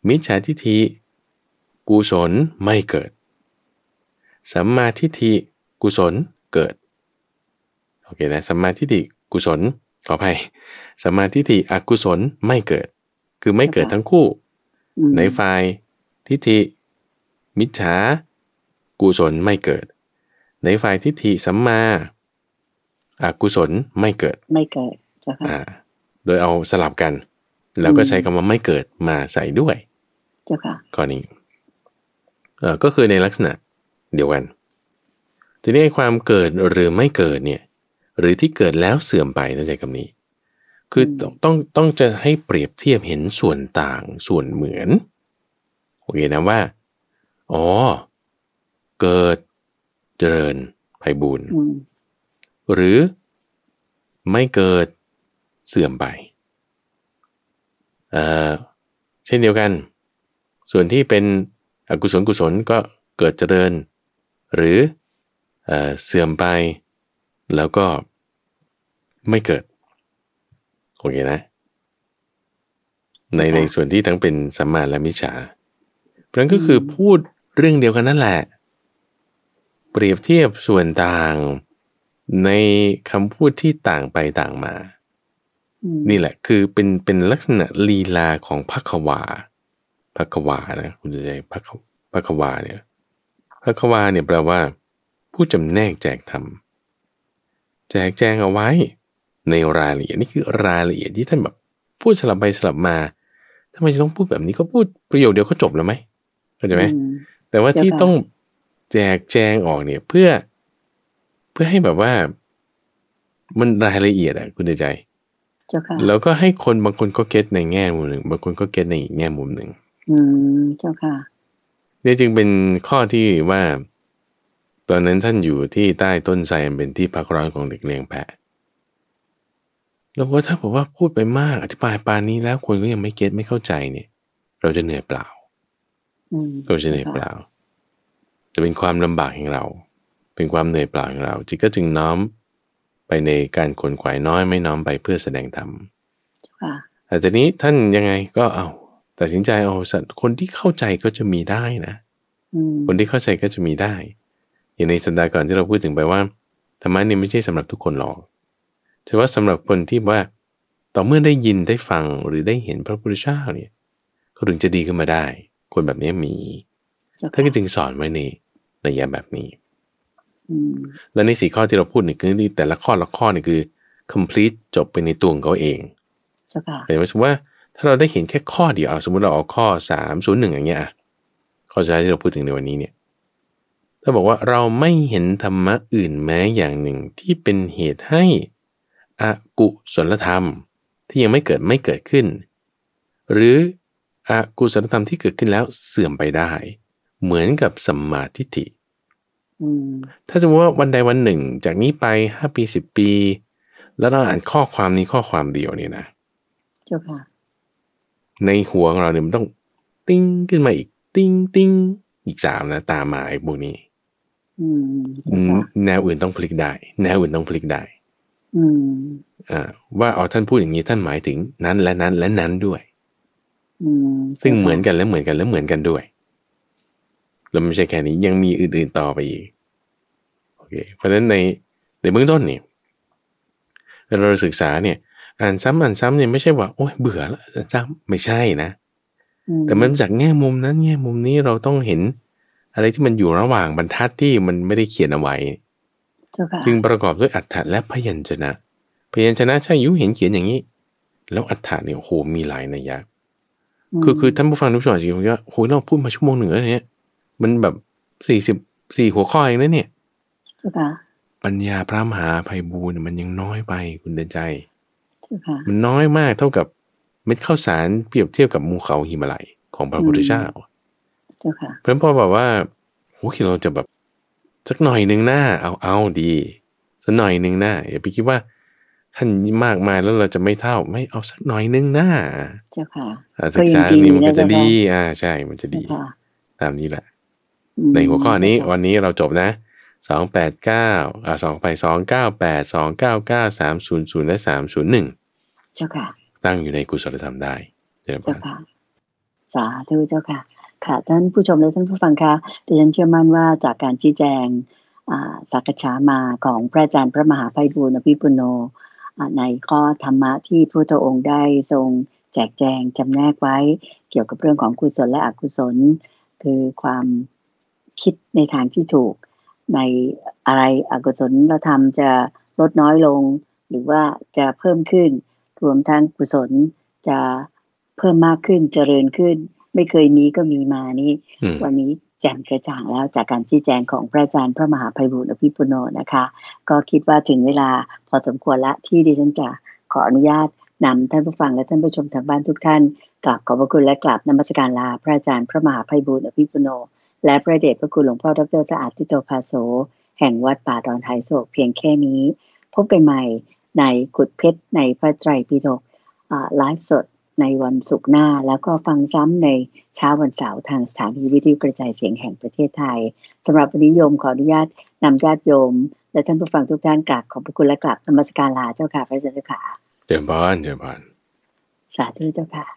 มิจฉาทิฏฐิกุศลไม่เกิด สัมมาทิฏฐิกุศลเกิดโอเคนะสัมมาทิฏฐิกุศลขออภัยสมาธิฐิอกุศลไม่เกิด คือไม่เกิดทั้งคู่ในฝ่ายทิฏฐิมิจฉากุศลไม่เกิดในฝ่ายทิฏฐิสัมมาอกุศลไม่เกิดไม่เกิดจ้ะค่ะโดยเอาสลับกัน แล้วก็ใช้คำว่าไม่เกิดมาใส่ด้วยจ้ะค่ะกรณีเออก็คือในลักษณะเดียวกัน ทีนี้ความเกิดหรือไม่เกิดเนี่ยหรือที่เกิดแล้วเสื่อมไปนะใจคำนี้คือต้องต้องจะให้เปรียบเทียบเห็นส่วนต่างส่วนเหมือนโอเคนะว่า อ๋อ เกิดเจริญภัยบุญหรือไม่เกิดเสื่อมไปเเช่นเดียวกัน ส่วนที่เป็นอกุศลกุศลก็เกิดเจริญ หรือเอเสื่อมไปแล้วก็ไม่เกิด โอเคนะ ในในส่วนที่ทั้งเป็นสัมมาและมิจฉาเพราะนั้นก็คือพูดเรื่องเดียวกันนั่นแหละ เปรียบเทียบส่วนต่างในคำพูดที่ต่างไปต่างมา นี่แหละ คือเป็นเป็นลักษณะลีลาของพักวาพักวานะ คุณใจพักพักวาเนี่ยพักวาเนี่ยแปลว่าผู้จำแนกแจกธรรมแจกแจงเอาไว้ ในรายละเอียดนี่คือรายละเอียดที่ท่านแบบพูดสลับไปสลับมาทำไมจะต้องพูดแบบนี้ก็พูดประโยคเดียวก็จบแล้วไหมเข้าใจไหม แต่ว่าที่ต้องแจกแจงออกเนี่ย เพื่อเพื่อให้แบบว่ามันรายละเอียดอะคุณใจแล้วก็ให้คนบางคนก็เก็ตในแง่มุมหนึ่ง บางคนก็เก็ตในอีกแง่มุมหนึ่งอืมเจ้าค่ะ เนี่ยจึงเป็นข้อที่ว่าตอนนั้นท่านอยู่ที่ใต้ต้นไทรเป็นที่พักร้อนของเด็กเลี้ยงแพะ แล้วถ้าบอกว่าพูดไปมากอธิบายปานนี้แล้วคนก็ยังไม่เก็ตไม่เข้าใจเนี่ย เราจะเหนื่อยเปล่าเราจะเหนื่อยเปล่าจะเป็นความลำบากของเรา เป็นความเหนื่อยเปล่าของเราจิตก็จึงน้อมไปในการขนขวายน้อยไม่น้อมไปเพื่อแสดงธรรมแต่ทีนี้ท่านยังไงก็เอาแต่สินใจเอาสัตว์คนที่เข้าใจก็จะมีได้นะคนที่เข้าใจก็จะมีได้อย่างในสัปดาห์ก่อนที่เราพูดถึงไปว่าธรรมะนี่ไม่ใช่สำหรับทุกคนหรอกเฉพาะสำหรับคนที่ว่าต่อเมื่อได้ยินได้ฟังหรือได้เห็นพระพุทธเจ้าเนี่ยเขาถึงจะดีขึ้นมาได้ คนแบบนี้มี ท่านก็จึงสอนไว้ในในยาแบบนี้ และในสี่ข้อที่เราพูดนี่คือแต่ละข้อ ละข้อนี่คือ complete จบไปในตัวของเขาเองเห็นไหมสมมติว่า ถ้าเราได้เห็นแค่ข้อเดียว สมมติเราเอาข้อสามศูนย์หนึ่งอย่างเงี้ยข้อสุดท้ายที่เราพูดถึงในวันนี้เนี่ยถ้าบอกว่าเราไม่เห็นธรรมะอื่นแม้อย่างหนึ่งที่เป็นเหตุให้อกุศลธรรมที่ยังไม่เกิดไม่เกิดขึ้น หรืออกุศลธรรมที่เกิดขึ้นแล้วเสื่อมไปได้ เหมือนกับสัมมาทิฏฐิถ้าสมมติว่าวันใดวันหนึ่ง จากนี้ไปห้าปีสิบปี แล้วเราอ่านข้อความนี้ข้อความเดียวนี่นะเจ้าค่ะในหัวของเราเนี่ยมันต้องติ้งขึ้นมาอีก ติ้งติ้งอีกสามนะตามมาไอ้พวกนี้แนว อื่นต้องพลิกได้ แนว อื่นต้องพลิกได้ว่าอ๋อท่านพูดอย่างนี้ท่านหมายถึงนั้น และนั้น และนั้นด้วยซึ่งเหมือนกันและเหมือนกันและเหมือนกันด้วยแล้วไม่ใช่แค่นี้ ยังมีอื่นๆต่อไปอีกโอเค เพราะฉะนั้นในในเบื้องต้นเนี่ยเราศึกษาเนี่ย อ่านซ้ำอ่านซ้ำเนี่ยไม่ใช่ว่าโอ้ยเบื่อแล้วซ้ำไม่ใช่นะแต่มันจากแง่มุมนั้น แง่มุมนี้เราต้องเห็นอะไรที่มันอยู่ระหว่างบรรทัดที่มันไม่ได้เขียนเอาไว้จึงประกอบด้วยอัฏฐะและพยัญชนะ พยัญชนะใช่ยุเห็นเขียนอย่างนี้ แล้วอัฏฐะเนี่ยโหมีหลายนัยยะ คือคือท่านผู้ฟังทุกท่านจริงๆว่าโหเราพูดมาชั่วโมงหนึ่งแล้วเนี่ยมันแบบสี่สิบสี่หัวข้อเองนะเนี่ยปัญญาพระมหาภัยบูรณ์มันยังน้อยไปคุณเดินใจมันน้อยมากเท่ากับเม็ดข้าวสารเปรียบเทียบกับมูเขาหิมาลัย ของพระพุทธเจ้าเจ้าค่ะเพื่อนพ่อบอกว่าโอ้คิดเราจะแบบสักหน่อยหนึ่งหน้า เอาเอาดีสักหน่อยหนึ่งหน้าอย่าไปคิดว่า ท่านมากมายแล้วเราจะไม่เท่าไม่เอาสักหน่อยหนึ่งหน้า เจ้าค่ะศึกษาแนี้มันก็จะดี อ่าใช่มันจะดีตามนี้แหละ ในหัวข้อนี้ วันนี้เราจบนะสองแปดเก้าอ่าสองไปสองเก้าแปดสองเก้าเก้าสามศูนย์ศูนย์และสามศูนย์หนึ่งเจ้าค่ะ ตั้งอยู่ในกุศลธรรมได้เจ้าค่ะสาธุเจ้าค่ะค่ะ ท่านผู้ชมและท่านผู้ฟังคะดิฉันเชื่อมั่นว่าจากการชี้แจงสักษามาของพระอาจารย์พระมหาไพบูลอภิปุโน ในข้อธรรมะที่พระพุทธองค์ได้ทรงแจกแจงจำแนกไว้ เกี่ยวกับเรื่องของกุศลและอกุศล คือความคิดในทางที่ถูก ในอะไรอกุศลเราทำจะลดน้อยลง หรือว่าจะเพิ่มขึ้น รวมทั้งกุศลจะเพิ่มมากขึ้นจเจริญขึ้นไม่เคยมีก็มีมานี่วันนี้แจ่มกระจ่างแล้วจากการชี้แจงของพระอาจารย์พระมหาภัยบุญอภิปุโนนะคะ ก็คิดว่าถึงเวลาพอสมควรละที่ดิฉันจะขออนุญาตนำท่านผู้ฟังและท่านผู้ชมทางบ้านทุกท่านกลับขอบพระคุณและกลับนมัสการลาพระอาจารย์พระมหาภัยบุญอภิปุโนและพระเดชพระคุณหลวงพ่อดรสะอาดทิโตภาโสแห่งวัดป่าดอนไทโศก เพียงแค่นี้ พบกันใหม่ในขุดเพชรในพระไตรปิฎกไลฟ์สดในวันศุกร์หน้าแล้วก็ฟังซ้ำในเช้าวันเสาร์ทางสถานีวิทยุกระจายเสียงแห่งประเทศไทยสำหรับวันนี้โยมขออนุญาตนำญาติโยมและท่านผู้ฟังทุกท่านกราบขอบพระคุณและกราบนมัสการลาเจ้าค่ะพระเจ้าค่ะเดี๋ยวบานเดี๋ยวบาน สาธุเจ้าค่ะ